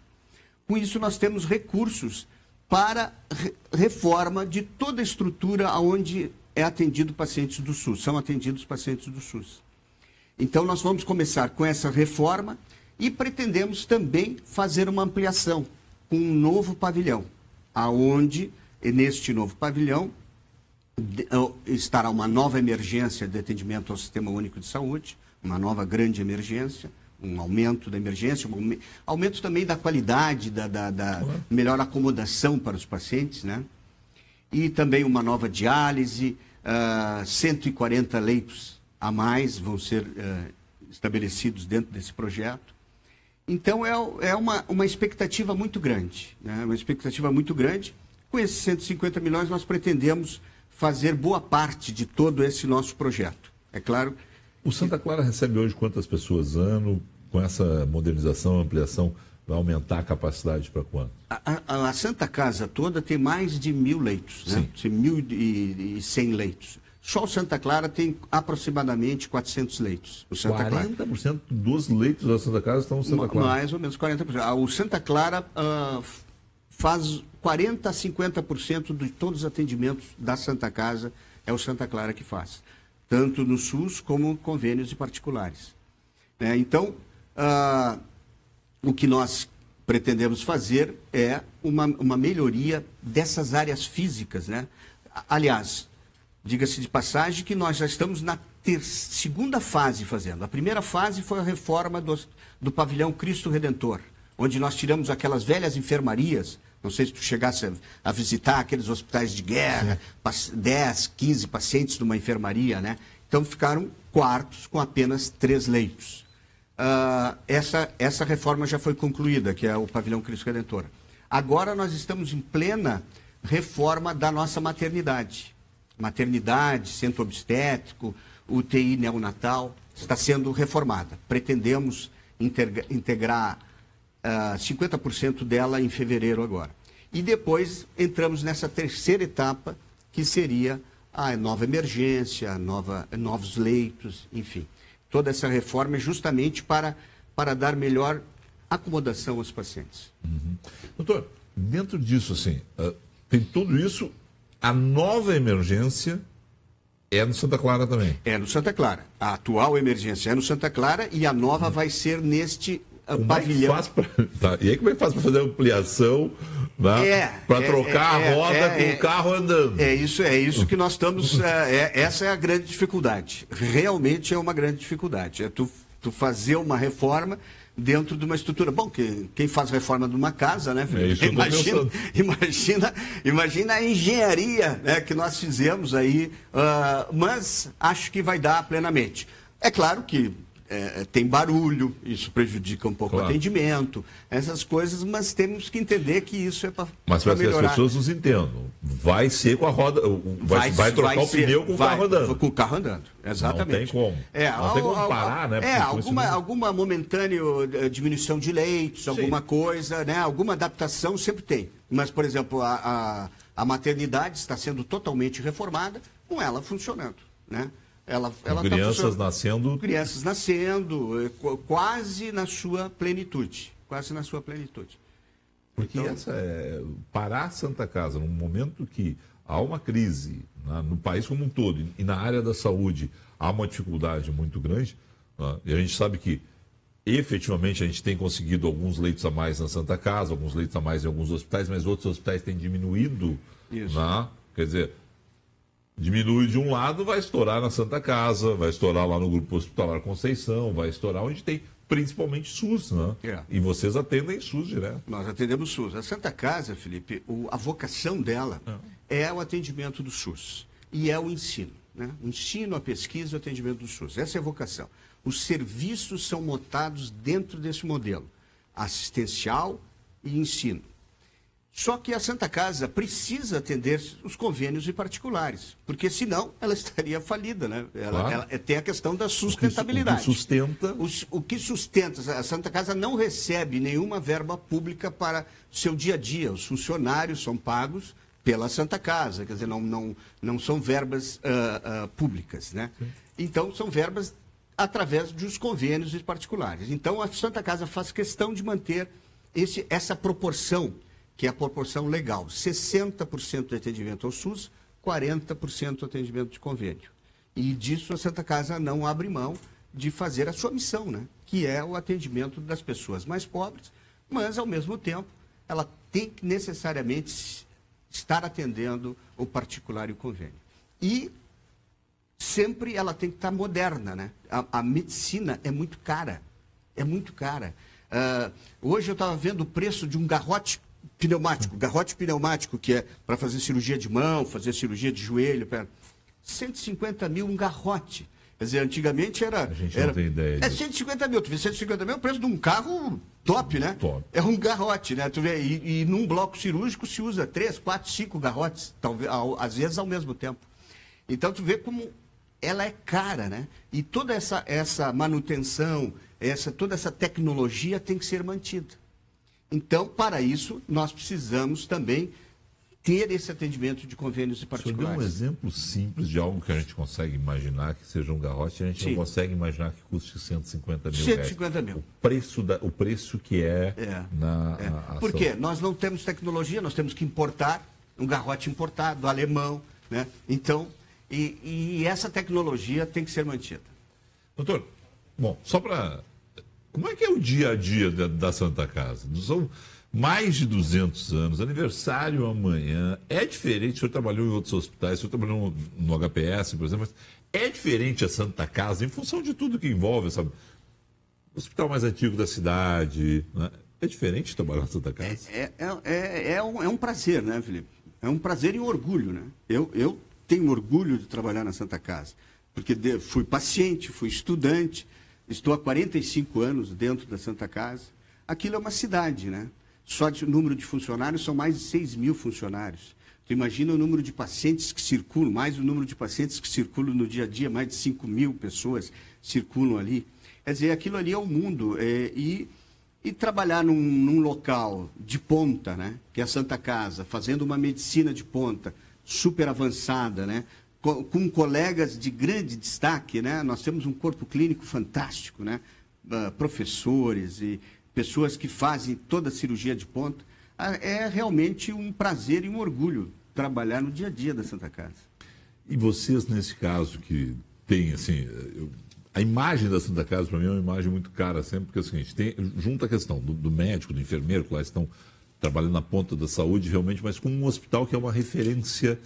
Speaker 4: Com isso, nós temos recursos para re reforma de toda a estrutura onde é atendido pacientes do SUS, são atendidos pacientes do SUS. Então, nós vamos começar com essa reforma e pretendemos também fazer uma ampliação com um novo pavilhão, aonde neste novo pavilhão estará uma nova emergência de atendimento ao Sistema Único de Saúde, uma nova grande emergência, um aumento da emergência, um aumento também da qualidade, da, da, da melhor acomodação para os pacientes, né? E também uma nova diálise, uh, ah, 140 leitos a mais vão ser uh, estabelecidos dentro desse projeto. Então, é, é uma, uma expectativa muito grande, né? uma expectativa muito grande. Com esses 150 milhões, nós pretendemos fazer boa parte de todo esse nosso projeto. É claro...
Speaker 1: O Santa Clara recebe hoje quantas pessoas ano? com essa modernização, ampliação, vai aumentar a capacidade para quanto?
Speaker 4: A, a, a, Santa Casa toda tem mais de mil leitos, né? Sim. mil e, e cem leitos. Só o Santa Clara tem aproximadamente 400 leitos.
Speaker 1: O Santa 40% Clara. dos leitos da Santa Casa estão no Santa Clara. Mais
Speaker 4: ou menos 40%. Ah, o Santa Clara uh, faz 40 a 50% de todos os atendimentos da Santa Casa é o Santa Clara que faz, tanto no SUS como convênios e particulares. É, então, ah, o que nós pretendemos fazer é uma, uma melhoria dessas áreas físicas. Né? Aliás, diga-se de passagem que nós já estamos na ter, segunda fase fazendo. A primeira fase foi a reforma do, do pavilhão Cristo Redentor, onde nós tiramos aquelas velhas enfermarias. Não sei se tu chegasse a, a visitar aqueles hospitais de guerra, Sim. 10, 15 pacientes numa enfermaria, né? Então ficaram quartos com apenas três leitos. Uh, essa, essa reforma já foi concluída, que é o pavilhão Cristo Redentor. Agora nós estamos em plena reforma da nossa maternidade. Maternidade, centro obstétrico, UTI neonatal, está sendo reformada. Pretendemos integrar uh, ah, 50% dela em fevereiro agora. E depois entramos nessa terceira etapa, que seria a nova emergência, nova, novos leitos, enfim toda essa reforma é justamente para, para dar melhor acomodação aos pacientes.
Speaker 1: Uhum. Doutor, dentro disso, assim, uh, tem tudo isso, a nova emergência é no Santa Clara também. É no Santa Clara. A atual
Speaker 4: emergência é no Santa Clara e a nova uhum. vai ser neste como é pavilhão. É pra... tá. E aí como é que faz para fazer ampliação? Né? É, para é, trocar é, a é, roda é, com o carro andando. É isso, é isso que nós estamos. essa é a grande dificuldade. Realmente é uma grande dificuldade. É tu, tu fazer uma reforma dentro de uma estrutura. Bom, que, quem faz reforma de uma casa, né, imagina, imagina, imagina a engenharia né, que nós fizemos aí, uh, mas acho que vai dar plenamente. É claro que é, é, tem barulho, isso prejudica um pouco claro. o atendimento, essas coisas, mas temos que entender que isso é para Mas para que as pessoas nos
Speaker 1: entendam, vai ser com a roda, vai, vai, vai trocar vai o ser, pneu com o carro andando. Com o carro andando, exatamente. Não tem
Speaker 4: como. É, Não tem como parar, né? É, alguma, alguma momentânea uh, diminuição de leitos, Sim. alguma coisa, né? alguma adaptação sempre tem. Mas, por exemplo, a, a, a maternidade está sendo totalmente reformada com ela funcionando, né? Ela, ela tá crianças tá nascendo. Crianças nascendo, eh, quase na sua plenitude. Quase na sua plenitude.
Speaker 1: Porque então, essa é, parar a Santa Casa num momento que há uma crise né, no país como um todo e na área da saúde há uma dificuldade muito grande. Né, e a gente sabe que efetivamente a gente tem conseguido alguns leitos a mais na Santa Casa, alguns leitos a mais em alguns hospitais, mas outros hospitais têm diminuído. Isso. Né, quer dizer, Diminui de um lado, vai estourar na Santa Casa, vai estourar lá no Grupo Hospitalar Conceição, vai estourar onde tem principalmente SUS, né? É. E vocês atendem SUS direto. Nós atendemos SUS. A Santa Casa, Felipe, o, a vocação dela é. é. o atendimento
Speaker 4: do SUS e é o ensino. Né? O ensino, a pesquisa e o atendimento do SUS. Essa é a vocação. Os serviços são montados dentro desse modelo assistencial e ensino. Só que a Santa Casa precisa atender os convênios e particulares, porque senão ela estaria falida, né? Ela, claro. ela é, tem a questão da sustentabilidade. O que sustenta. o que sustenta. A Santa Casa não recebe nenhuma verba pública para seu dia a dia. Os funcionários são pagos pela Santa Casa, quer dizer, não, não, não são verbas uh, uh, públicas, né? Sim. Então, são verbas através dos convênios e particulares. Então, a Santa Casa faz questão de manter esse, essa proporção que é a proporção legal. 60% de atendimento ao SUS, 40% de atendimento de convênio. E disso a Santa Casa não abre mão de fazer a sua missão, né? que é o atendimento das pessoas mais pobres, mas, ao mesmo tempo, ela tem que necessariamente estar atendendo o particular e o convênio. E sempre ela tem que estar moderna, né? A, a medicina é muito cara, é muito cara. Uh, hoje eu estava vendo o preço de um garrote pneumático, garrote pneumático, que é para fazer cirurgia de mão, fazer cirurgia de joelho, para 150 mil um garrote. Quer dizer, antigamente era. A gente era, não tem ideia. É 150 mil. Tu vê 150 mil é o preço de um carro top, né? Top. É um garrote, né? Tu vê, e, e num bloco cirúrgico se usa três, quatro, cinco garrotes, talvez, ao, às vezes ao mesmo tempo. Então tu vê como ela é cara, né? E toda essa, essa manutenção, essa, toda essa tecnologia tem que ser mantida. Então, para isso, nós precisamos também ter esse atendimento de convênios e particulares. Você deu um
Speaker 1: exemplo simples de algo que a gente consegue imaginar que seja um garrote, a gente Sim. não consegue imaginar que custe 150 mil 150 reais. mil. O preço, da, o preço que é, é na é. Por quê?
Speaker 4: Nós não temos tecnologia, nós temos que importar um garrote importado, alemão,
Speaker 1: né? Então, e, e essa tecnologia tem que ser mantida. Doutor, bom, só para como é que é o dia a dia da, da Santa Casa? São mais de 200 anos, aniversário amanhã. É diferente, o senhor trabalhou em outros hospitais, o senhor trabalhou no HPS, por exemplo, é diferente a Santa Casa em função de tudo que envolve essa... O hospital mais antigo da cidade, né? É diferente trabalhar na Santa é, Casa?
Speaker 4: É, é, é, é, um, é um prazer, né, Felipe? É um prazer e um orgulho, né? Eu, eu tenho orgulho de trabalhar na Santa Casa, porque de, fui paciente, fui estudante, Estou há 45 anos dentro da Santa Casa. Aquilo é uma cidade, né? Só de número de funcionários são mais de 6 mil funcionários. Tu imagina o número de pacientes que circulam, mais o número de pacientes que circulam no dia a dia, mais de 5 mil pessoas circulam ali. Quer dizer, aquilo ali é o mundo. É, e, e trabalhar num, num local de ponta, né? Que é a Santa Casa, fazendo uma medicina de ponta, super avançada, né? com colegas de grande destaque, né? Nós temos um corpo clínico fantástico, né? Uh, professores e pessoas que fazem toda a cirurgia de ponta. Ah, é realmente um prazer e um orgulho trabalhar no dia a dia da Santa Casa.
Speaker 1: E vocês, nesse caso, que tem, assim, eu a imagem da Santa Casa, para mim, é uma imagem muito cara sempre, porque é o seguinte, tem, junta a questão do, do, médico, do enfermeiro, que lá estão trabalhando na ponta da saúde, realmente, mas com um hospital que é uma referência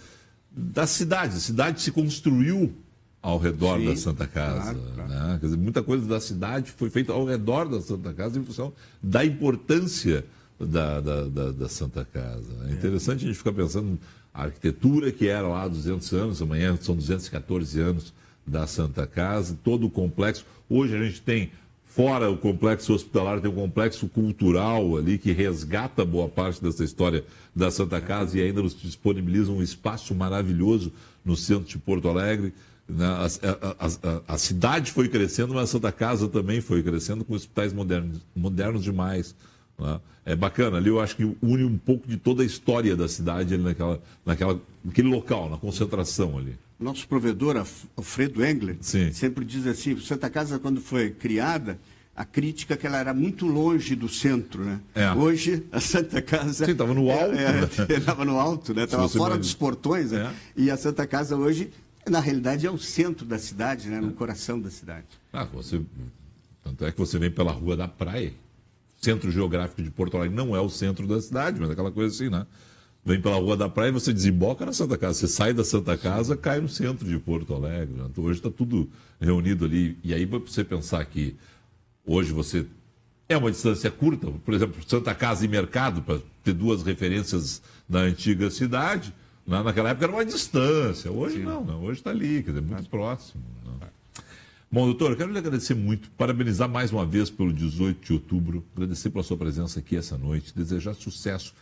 Speaker 1: da cidade. A cidade se construiu ao redor Sim, da Santa Casa. Claro, claro. Né? Quer dizer, muita coisa da cidade foi feita ao redor da Santa Casa em função da importância da, da, da, da Santa Casa. É, é interessante a gente ficar pensando a arquitetura que era lá há 200 anos, amanhã são 214 anos da Santa Casa, todo o complexo. Hoje a gente tem fora o complexo hospitalar, tem um complexo cultural ali que resgata boa parte dessa história da Santa Casa e ainda nos disponibiliza um espaço maravilhoso no centro de Porto Alegre. Né? A, a, a, a cidade foi crescendo, mas a Santa Casa também foi crescendo com hospitais modernos, modernos demais. Né? É bacana, ali eu acho que une um pouco de toda a história da cidade ali naquela, naquela, naquele local, na concentração ali
Speaker 4: nosso provedor, Alfredo Engler, Sim. sempre diz assim: Santa Casa, quando foi criada, a crítica é que ela era muito longe do centro, né? É. Hoje a Santa Casa estava no é, alto, estava
Speaker 1: é, né? no alto, né? Estava fora imagina. dos
Speaker 4: portões, né? É. e a Santa Casa hoje, na realidade, é o centro da cidade, né? No coração da cidade.
Speaker 1: Ah, você tanto é que você vem pela rua da Praia, centro geográfico de Porto Alegre não é o centro da cidade, mas aquela coisa assim, né? vem pela Rua da Praia e você desemboca na Santa Casa. Você sai da Santa Casa, cai no centro de Porto Alegre. Né? Então, hoje está tudo reunido ali. E aí você pensar que hoje você é uma distância curta, por exemplo, Santa Casa e Mercado, para ter duas referências da antiga cidade, lá né? naquela época era uma distância. Hoje não, não, né? hoje está ali, quer dizer, muito é. próximo. Bom, doutor, eu quero lhe agradecer muito, parabenizar mais uma vez pelo 18 de outubro, agradecer pela sua presença aqui essa noite, desejar sucesso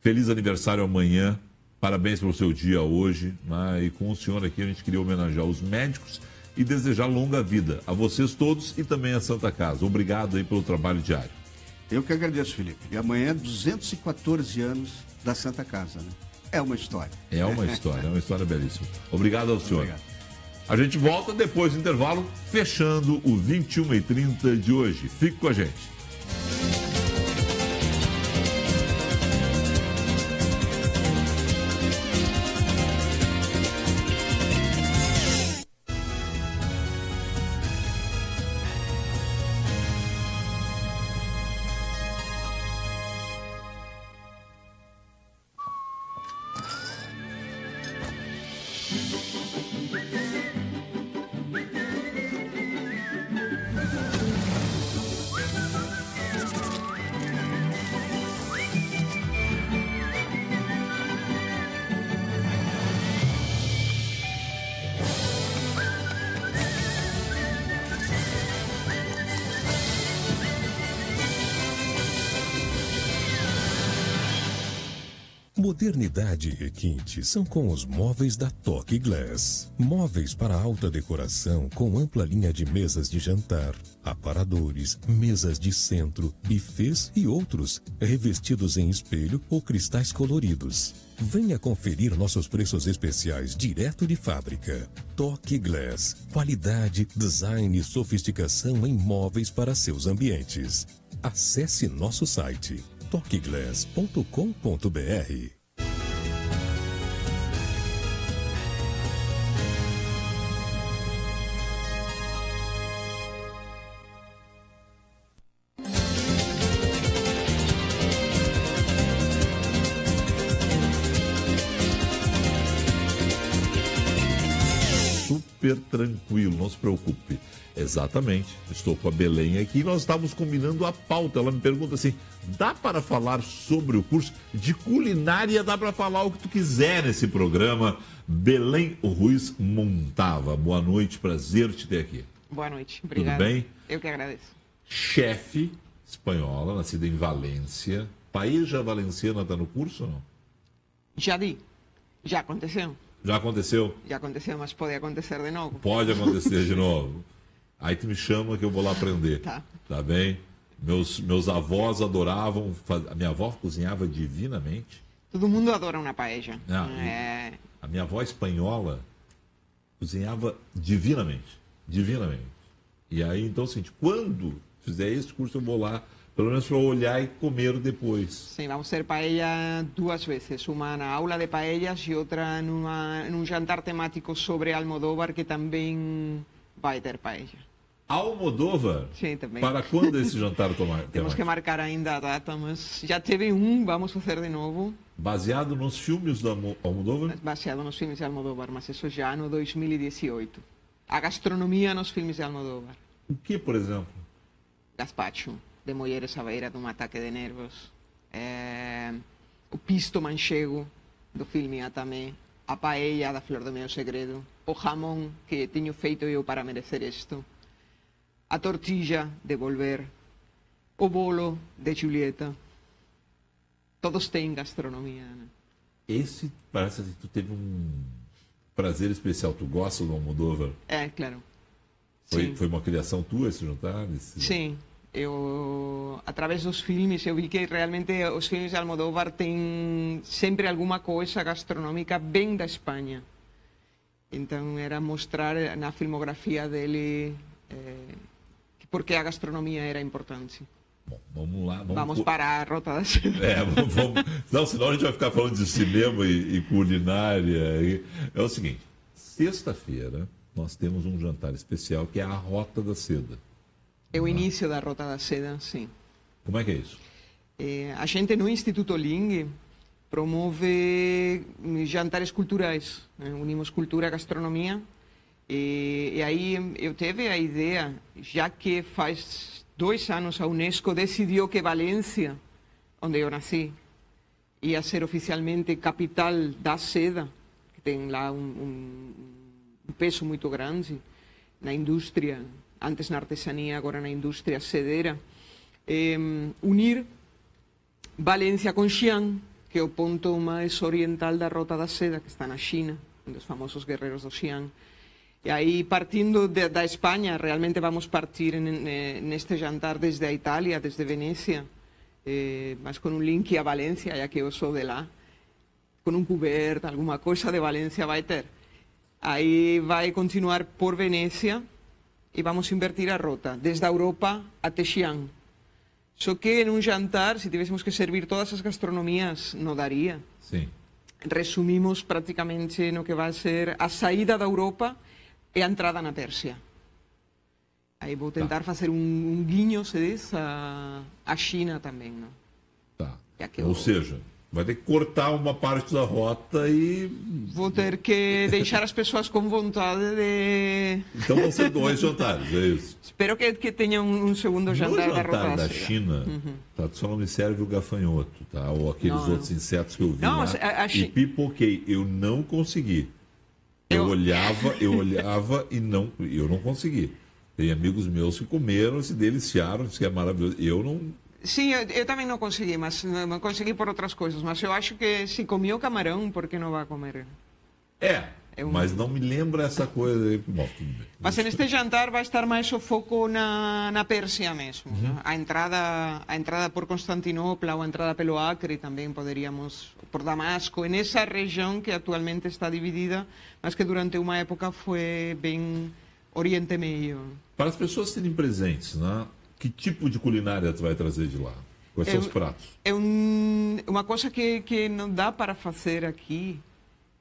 Speaker 1: Feliz aniversário amanhã. Parabéns pelo seu dia hoje. Né? E com o senhor aqui, a gente queria homenagear os médicos e desejar longa vida a vocês todos e também à Santa Casa. Obrigado aí pelo trabalho diário. Eu que agradeço, Felipe. E amanhã, 214 é anos da Santa Casa. Né? É uma história. É uma história, é uma história belíssima. Obrigado ao senhor. Obrigado. A gente volta depois do intervalo, fechando o 21 e 30 de hoje. Fique com a gente.
Speaker 3: Qualidade e requinte são com os móveis da Toque Glass. Móveis para alta decoração com ampla linha de mesas de jantar, aparadores, mesas de centro, bufês e outros, revestidos em espelho ou cristais coloridos. Venha conferir nossos preços especiais direto de fábrica. Toque Glass. Qualidade, design e sofisticação em móveis para seus ambientes. Acesse nosso site toqueglass.com.br
Speaker 1: super tranquilo, não se preocupe. Exatamente, estou com a Belém aqui e nós estávamos combinando a pauta. Ela me pergunta assim: dá para falar sobre o curso de culinária? Dá para falar o que tu quiser nesse programa. Belém Ruiz Montava. Boa noite, prazer te ter aqui.
Speaker 5: Boa noite, obrigado. Tudo bem? Eu que agradeço.
Speaker 1: Chefe espanhola, nascida em Valência. país
Speaker 5: já valenciana está no curso ou não? Já li. Já aconteceu. Já aconteceu? Já aconteceu, mas pode acontecer de novo.
Speaker 1: Pode acontecer de novo. Aí tu me chama que eu vou lá aprender. Tá. Tá bem? Meus, meus avós adoravam, a minha avó cozinhava divinamente.
Speaker 5: Todo mundo adora uma paella. Ah,
Speaker 1: é... A minha avó espanhola cozinhava divinamente, divinamente. E aí, então, assim, quando fizer esse curso, eu vou lá pelo menos para olhar e comer depois. Sim,
Speaker 5: vamos ter paella duas vezes, uma na aula de paellas e outra numa, num jantar temático sobre Almodóvar, que também vai ter paella.
Speaker 1: Almodóvar? Sim, também. Para quando esse jantar tomar? Temos que
Speaker 5: marcar ainda a data, mas já teve um, vamos fazer de novo.
Speaker 1: Baseado nos filmes da Almodóvar?
Speaker 5: Baseado nos filmes de Almodóvar, mas isso já no 2018. A gastronomia nos filmes de Almodóvar. O que, por exemplo? Gaspacho de Mulheres à Beira de um Ataque de Nervos, é, O Pisto Manchego, do filme Atame, A Paella da Flor do Meu Segredo, O Ramon que tenho feito eu para merecer isto, A Tortilha de Volver, O Bolo de Julieta. Todos têm gastronomia, né?
Speaker 1: Esse parece que tu teve um prazer especial. Tu gosta do Almodóvar? É, claro. Foi, foi uma criação tua esse jantar? Esse... Sim,
Speaker 5: eu através dos filmes eu vi que realmente os filmes de Almodóvar têm sempre alguma coisa gastronômica bem da Espanha. Então era mostrar na filmografia dele porque eh, a gastronomia era importante.
Speaker 1: Bom, vamos lá. Vamos, vamos para
Speaker 5: a rota da
Speaker 1: é, vamos, vamos... Não, senão a gente vai ficar falando de cinema e, e culinária. E... É o seguinte, sexta-feira nós temos um jantar especial que é a Rota da Seda.
Speaker 5: É o início da Rota da Seda, sim. Como é que é isso? É, a gente no Instituto Ling promove jantares culturais. Né? Unimos cultura, gastronomia. E, e, aí eu teve a ideia, já que faz dois anos a Unesco decidiu que Valência, onde eu nasci, ia ser oficialmente capital da seda, que tem lá um, um, um peso muito grande na indústria antes na artesanía, agora na industria sedera, eh, unir Valencia con Xi'an, que é o ponto máis oriental da Rota da Seda, que está na China, un dos famosos guerreros do Xi'an. E aí, partindo de, da España, realmente vamos partir en, en, neste jantar desde a Italia, desde Venecia, eh, mas con un link a Valencia, ya que eu sou de lá, con un cubert, alguma cosa de Valencia vai ter. Aí vai continuar por Venecia, e vamos invertir a rota, desde a Europa até Xi'an. Só que en un jantar, si tivéssemos que servir todas as gastronomías, no daría. Sí. Resumimos prácticamente no que vai ser a saída da Europa e a entrada na Persia. Aí vou tá. tentar tá. fazer um, um guinho, se diz, a, a China também, não?
Speaker 1: Tá. Ou seja, Vai ter que cortar uma parte da rota e.
Speaker 5: Vou ter que deixar as pessoas com vontade de. Então vão ser dois jantares, é isso. Espero que, que tenha um, um segundo jantar, jantar da rota da China, uhum.
Speaker 1: tá, só não me serve o gafanhoto, tá? Ou aqueles não, outros insetos que eu vi. Não, lá, a, a chi... E pipoquei. Eu não consegui. Eu, eu olhava, eu olhava e não, eu não consegui. Tem amigos meus que comeram, se deliciaram, disse que é maravilhoso. Eu não
Speaker 5: Sim, eu, eu, também não consegui, mas não eh, consegui por outras coisas. Mas eu acho que se comeu camarão, por que não vai comer? É, é
Speaker 1: mas não me lembra essa coisa Bom, tudo bem.
Speaker 5: Mas neste jantar vai estar mais o foco na, na Pérsia mesmo. Uhum. Né? A, entrada, a entrada por Constantinopla ou a entrada pelo Acre também poderíamos, por Damasco, nessa região que atualmente está dividida, mas que durante uma época foi bem Oriente Médio.
Speaker 1: Para as pessoas terem presentes, né? que tipo de culinária tu vai trazer de lá? Quais são os pratos?
Speaker 5: É um, uma coisa que, que não dá para fazer aqui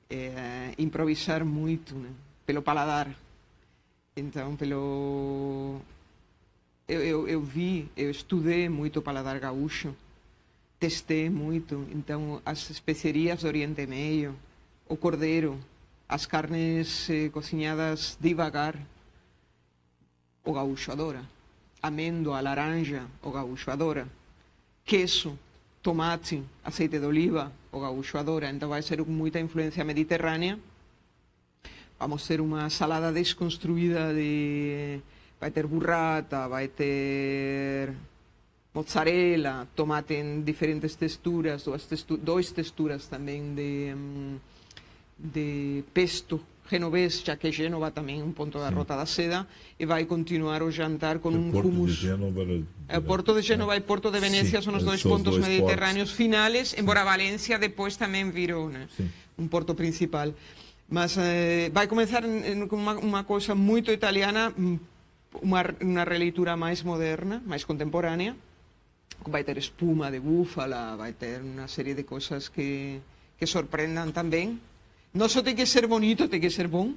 Speaker 5: é improvisar muito, né? Pelo paladar. Então, pelo... Eu, eu, eu vi, eu estudei muito o paladar gaúcho, testei muito. Então, as especiarias do Oriente Meio, o cordeiro, as carnes eh, cozinhadas devagar, o gaúcho adora amêndoa, laranja o gaúcho adora. Queso, tomate, azeite de oliva o gaúcho adora. Então vai ser com muita influência mediterrânea. Vamos ter uma salada desconstruída de. Vai ter burrata, vai ter mozzarella, tomate em diferentes texturas, duas, textu... Dois texturas também de, hum, de pesto genovés, xa que Génova tamén un ponto da rota da seda, e vai continuar o jantar con un humus.
Speaker 1: De Génova, de...
Speaker 5: O Porto de Génova e Porto de Venecia sí, son os dois pontos dois mediterráneos portos. finales, embora Valencia depois tamén virou sí. un porto principal. Mas eh, vai comenzar con unha, cousa moito italiana, mm, unha, unha releitura máis moderna, máis contemporánea, vai ter espuma de búfala, vai ter unha serie de cousas que, que sorprendan tamén, No só tem que ser bonito, tem que ser bom.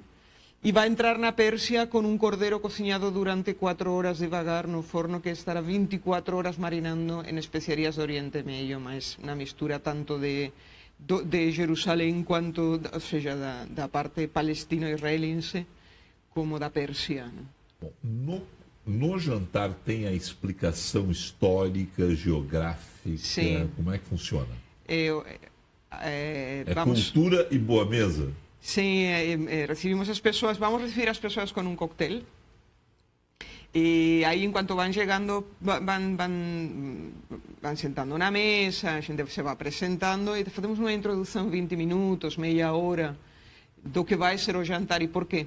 Speaker 5: E vai entrar na Pérsia com um cordeiro cozinhado durante quatro horas devagar no forno que estará 24 horas marinando em especiarias do Oriente Médio, mas uma mistura tanto de, de Jerusalém quanto, ou seja, da, da parte palestino-israelense como da Pérsia. Né?
Speaker 1: Bom, no, no, jantar tem a explicação histórica, geográfica, Sim. como é que funciona?
Speaker 5: Eu, é, é, eh, é vamos...
Speaker 1: cultura e boa mesa.
Speaker 5: sim eh, as pessoas, vamos receber as pessoas com um coquetel. E aí, enquanto vão chegando, vão vão vão sentando na mesa, a gente se vai apresentando e fazemos uma introdução 20 minutos, meia hora, do que vai ser o jantar e por quê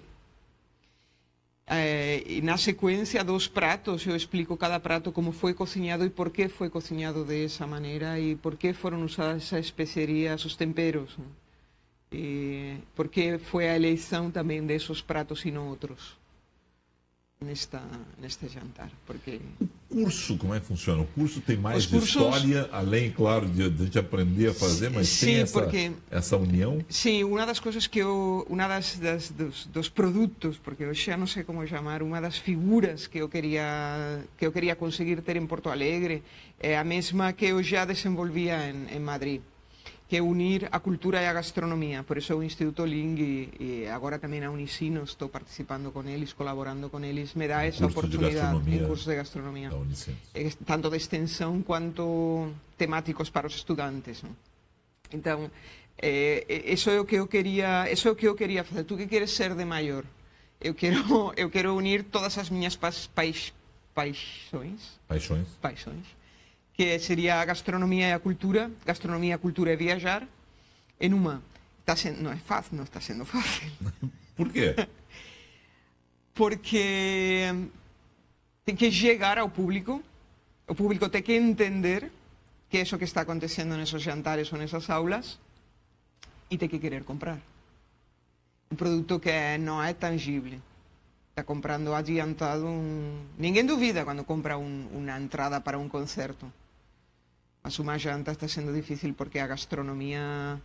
Speaker 5: e eh, na sequência dos pratos, eu explico cada prato como foi cozinhado e por que foi cozinhado dessa maneira e por que foram usadas essas especiarias, os temperos. Né? E eh, por que foi a eleição também desses pratos e não outros nesta, neste jantar. Porque...
Speaker 1: O curso, como é que funciona? O curso tem mais cursos... de história, além, claro, de, de aprender a fazer, mas sim, tem essa, porque... essa união?
Speaker 5: Sim, uma das coisas que eu... Uma das, das dos, dos, produtos, porque eu já não sei como chamar, uma das figuras que eu queria, que eu queria conseguir ter em Porto Alegre é a mesma que eu já desenvolvia em, em Madrid que é unir a cultura e a gastronomia. Por isso o Instituto Ling e, e agora também a Unicino, estou participando com eles, colaborando com eles, me dá essa oportunidade em cursos de gastronomia. Tanto de extensão quanto temáticos para os estudantes. Não? Então, isso eh, é o que eu queria, isso é o que eu queria fazer. Tu que queres ser de maior? Eu quero, eu quero unir todas as minhas pa, paixões. Paixões. Paixões que seria a gastronomia e a cultura, gastronomia, cultura e viajar, em uma. Está sendo, não é fácil, não está sendo fácil. Por quê? Porque tem que chegar ao público, o público tem que entender que é isso que está acontecendo nesses jantares ou nessas aulas e tem que querer comprar. Um produto que não é tangível. Está comprando adiantado um... Ninguém duvida quando compra um, uma entrada para um concerto a suma janta está sendo difícil porque a gastronomía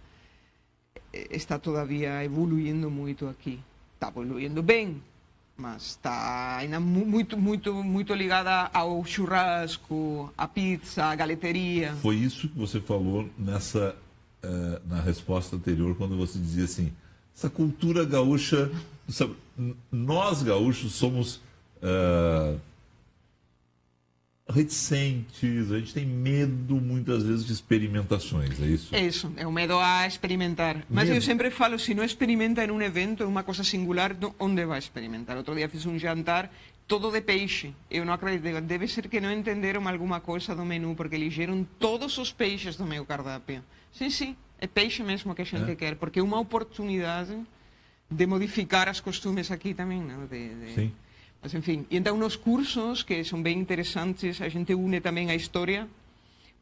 Speaker 5: eh, está todavía evoluindo moito aquí. Está evoluindo ben, mas está ainda muito, muito, muito ligada ao churrasco, à pizza, à galeteria.
Speaker 1: Foi isso que você falou nessa uh, na resposta anterior, quando você dizia assim, essa cultura gaúcha, sabe, nós gaúchos somos... Uh, reticentes, a gente tem medo muitas vezes de experimentações,
Speaker 5: é isso? É isso, é o medo a experimentar. Medo. Mas eu sempre falo, se não experimenta em um evento, é uma coisa singular, onde vai experimentar? Outro dia fiz um jantar todo de peixe. Eu não acredito, deve ser que não entenderam alguma coisa do menu, porque elegeram todos os peixes do meu cardápio. Sim, sim, é peixe mesmo que a gente é. quer, porque é uma oportunidade de modificar as costumes aqui também, não? De, de... Sim. Mas, enfim, e então nos cursos, que são bem interessantes, a gente une também a história.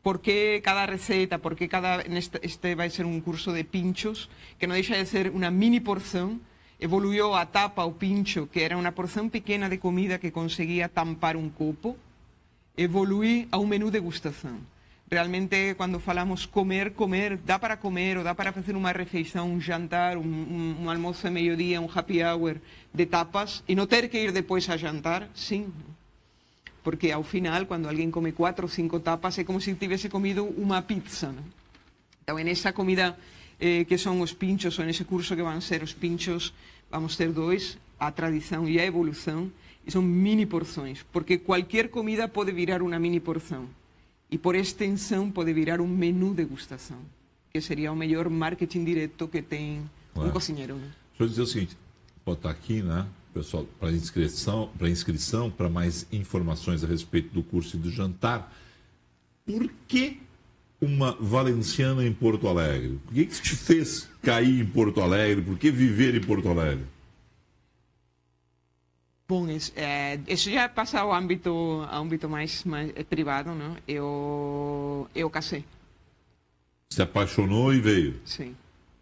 Speaker 5: Por que cada receita, por que cada... Este vai ser um curso de pinchos, que não deixa de ser uma mini porção. Evoluiu a tapa, o pincho, que era uma porção pequena de comida que conseguia tampar um copo. evoluiu a um menu degustação realmente quando falamos comer, comer, dá para comer ou dá para fazer uma refeição, um jantar, um, um, almoço de meio-dia, um happy hour de tapas e não ter que ir depois a jantar? Sim. Porque ao final, quando alguém come quatro ou cinco tapas, é como se tivesse comido uma pizza. Né? Então, essa comida eh, que são os pinchos, ou nesse curso que vão ser os pinchos, vamos ter dois, a tradição e a evolução, e são mini porções, porque qualquer comida pode virar uma mini porção e por extensão pode virar um menu degustação, que seria o melhor marketing direto que tem
Speaker 1: claro. um cozinheiro. Né? Deixa eu dizer o seguinte, pode estar aqui, né, pessoal, para inscrição, para inscrição, para mais informações a respeito do curso e do jantar. Por que uma valenciana em Porto Alegre? Por que, que te fez cair em Porto Alegre? Por que viver em Porto Alegre?
Speaker 5: Bom, isso, é, isso já passa ao âmbito, ao âmbito mais, mais privado, né? Eu, eu casei.
Speaker 1: Se apaixonou e veio?
Speaker 5: Sim.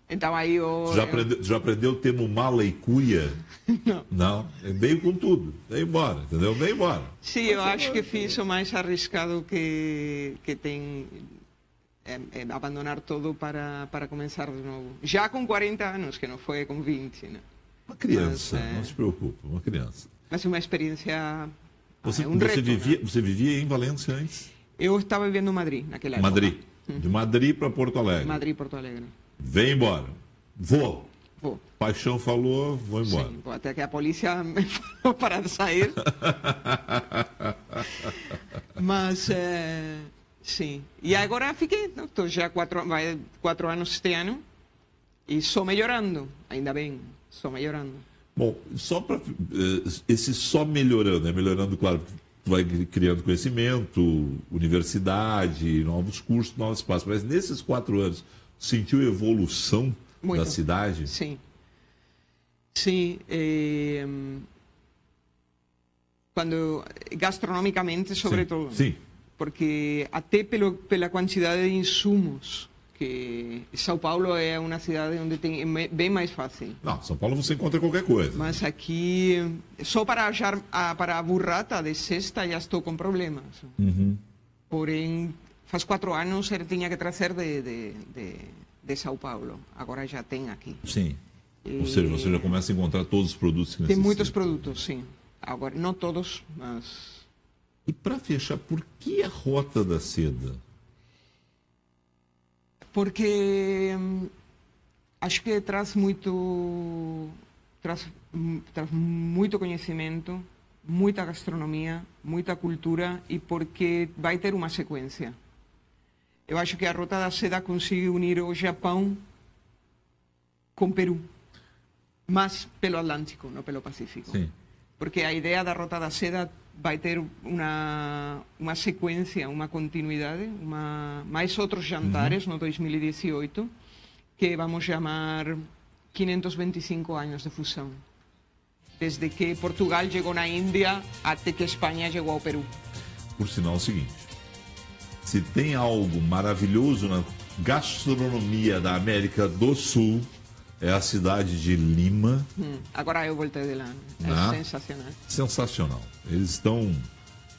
Speaker 5: Então aí eu. Já, eu... Aprendeu,
Speaker 1: já aprendeu o termo mala e cuia? Não. Não. Veio é com tudo. Veio é embora, entendeu? Veio embora.
Speaker 5: Sim, eu acho que fiz o mais arriscado que, que tem. É, é abandonar tudo para, para começar de novo. Já com 40 anos, que não foi com 20, né? Uma criança, Mas, é... não se
Speaker 1: preocupe, uma criança.
Speaker 5: Mas foi uma experiência. Você, ah, é um você, reto, vivia,
Speaker 1: né? você vivia em Valência antes?
Speaker 5: Eu estava vivendo em Madrid, naquela época. Madrid. Hum.
Speaker 1: De Madrid para Porto Alegre.
Speaker 5: Madrid, Porto Alegre.
Speaker 1: Vem embora. Vou. Vou. Paixão falou,
Speaker 2: vou embora.
Speaker 5: Sim, até que a polícia me falou para sair. Mas, é, sim. E agora fiquei, estou já quatro, vai, quatro anos este ano e só melhorando, ainda bem. Só melhorando. Bom, só para.
Speaker 1: Eh, esse só melhorando, é melhorando, claro, vai criando conhecimento, universidade, novos cursos, novos espaços. Mas nesses quatro anos, sentiu evolução Muito. da cidade?
Speaker 5: Sim. Sim. É... Quando, gastronomicamente, sobretudo. Sim. Sim. Porque até pelo, pela quantidade de insumos porque São Paulo é uma cidade onde tem é bem mais fácil.
Speaker 1: Não, São Paulo você encontra qualquer coisa.
Speaker 5: Mas aqui, só para achar a, ah, para a burrata de sexta já estou com problemas. Uhum. Porém, faz quatro anos ele tinha que trazer de, de, de, de São Paulo. Agora já tem aqui.
Speaker 1: Sim. E... Ou seja, você já começa a encontrar todos os produtos que necessita. Tem
Speaker 5: muitos produtos, sim. Agora, não todos, mas... E para fechar, por que a
Speaker 1: Rota da Seda?
Speaker 5: porque hum, acho que traz muito traz, traz muito conhecimento, muita gastronomia, muita cultura e porque vai ter uma sequência. Eu acho que a Rota da Seda consegue unir o Japão com o Peru, mas pelo Atlântico, não pelo Pacífico. Sim. Porque a ideia da Rota da Seda vai ter uma, uma sequência, uma continuidade, uma, mais outros jantares uhum. no 2018, que vamos chamar 525 anos de fusão. Desde que Portugal chegou na Índia até que Espanha chegou ao Peru.
Speaker 1: Por sinal, é o seguinte: se tem algo maravilhoso na gastronomia da América do Sul, é a cidade de Lima.
Speaker 5: Hum, agora eu voltei de lá. Né? É na... sensacional.
Speaker 1: Sensacional. Eles estão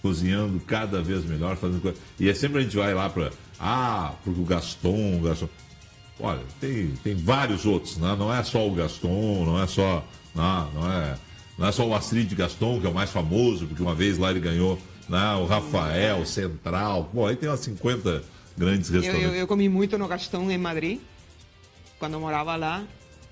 Speaker 1: cozinhando cada vez melhor, fazendo coisa. E é sempre a gente vai lá para. Ah, porque o Gaston, o Gaston. Olha, tem, tem vários outros, né? não é só o Gaston, não é só. Não, né? não, é, não é só o Astrid Gaston, que é o mais famoso, porque uma vez lá ele ganhou né? o Rafael, hum. Central. Bom, aí tem umas 50 grandes restaurantes. Eu, eu,
Speaker 5: eu comi muito no Gaston em Madrid, quando morava lá.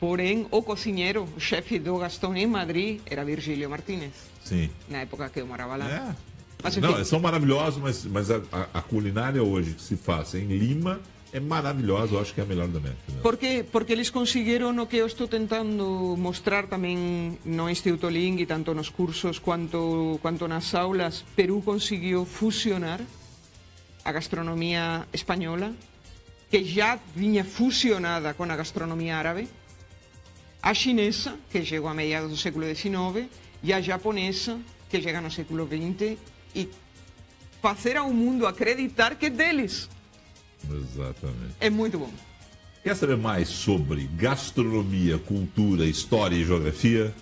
Speaker 5: Porém, o cozinheiro, o chefe do Gastão em Madrid, era Virgílio Martínez. Sim. Na época que eu morava lá. É. Mas, enfim... Não,
Speaker 1: são maravilhosos, mas, mas a, a culinária hoje que se faz em Lima é maravilhosa, eu acho que é a melhor da América. Né?
Speaker 5: Porque, porque eles conseguiram o que eu estou tentando mostrar também no Instituto Ling, tanto nos cursos quanto, quanto nas aulas. Peru conseguiu fusionar a gastronomia espanhola, que já vinha fusionada com a gastronomia árabe a chinesa, que chegou a meados do século XIX, e a japonesa, que chega no século XX, e fazer ao mundo acreditar que é deles.
Speaker 1: Exatamente. É muito bom. Quer saber mais sobre gastronomia, cultura, história e geografia?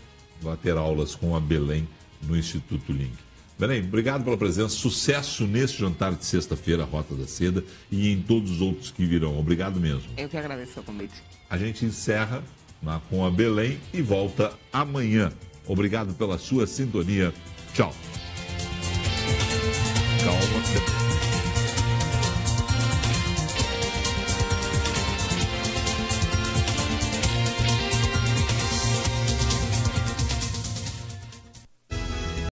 Speaker 1: Vá ter aulas com a Belém no Instituto Link. Belém, obrigado pela presença. Sucesso nesse jantar de sexta-feira, Rota da Seda, e em todos os outros que virão. Obrigado mesmo.
Speaker 5: Eu que agradeço o convite.
Speaker 1: A gente encerra na a Belém e volta amanhã. Obrigado pela sua sintonia. Tchau. Calma.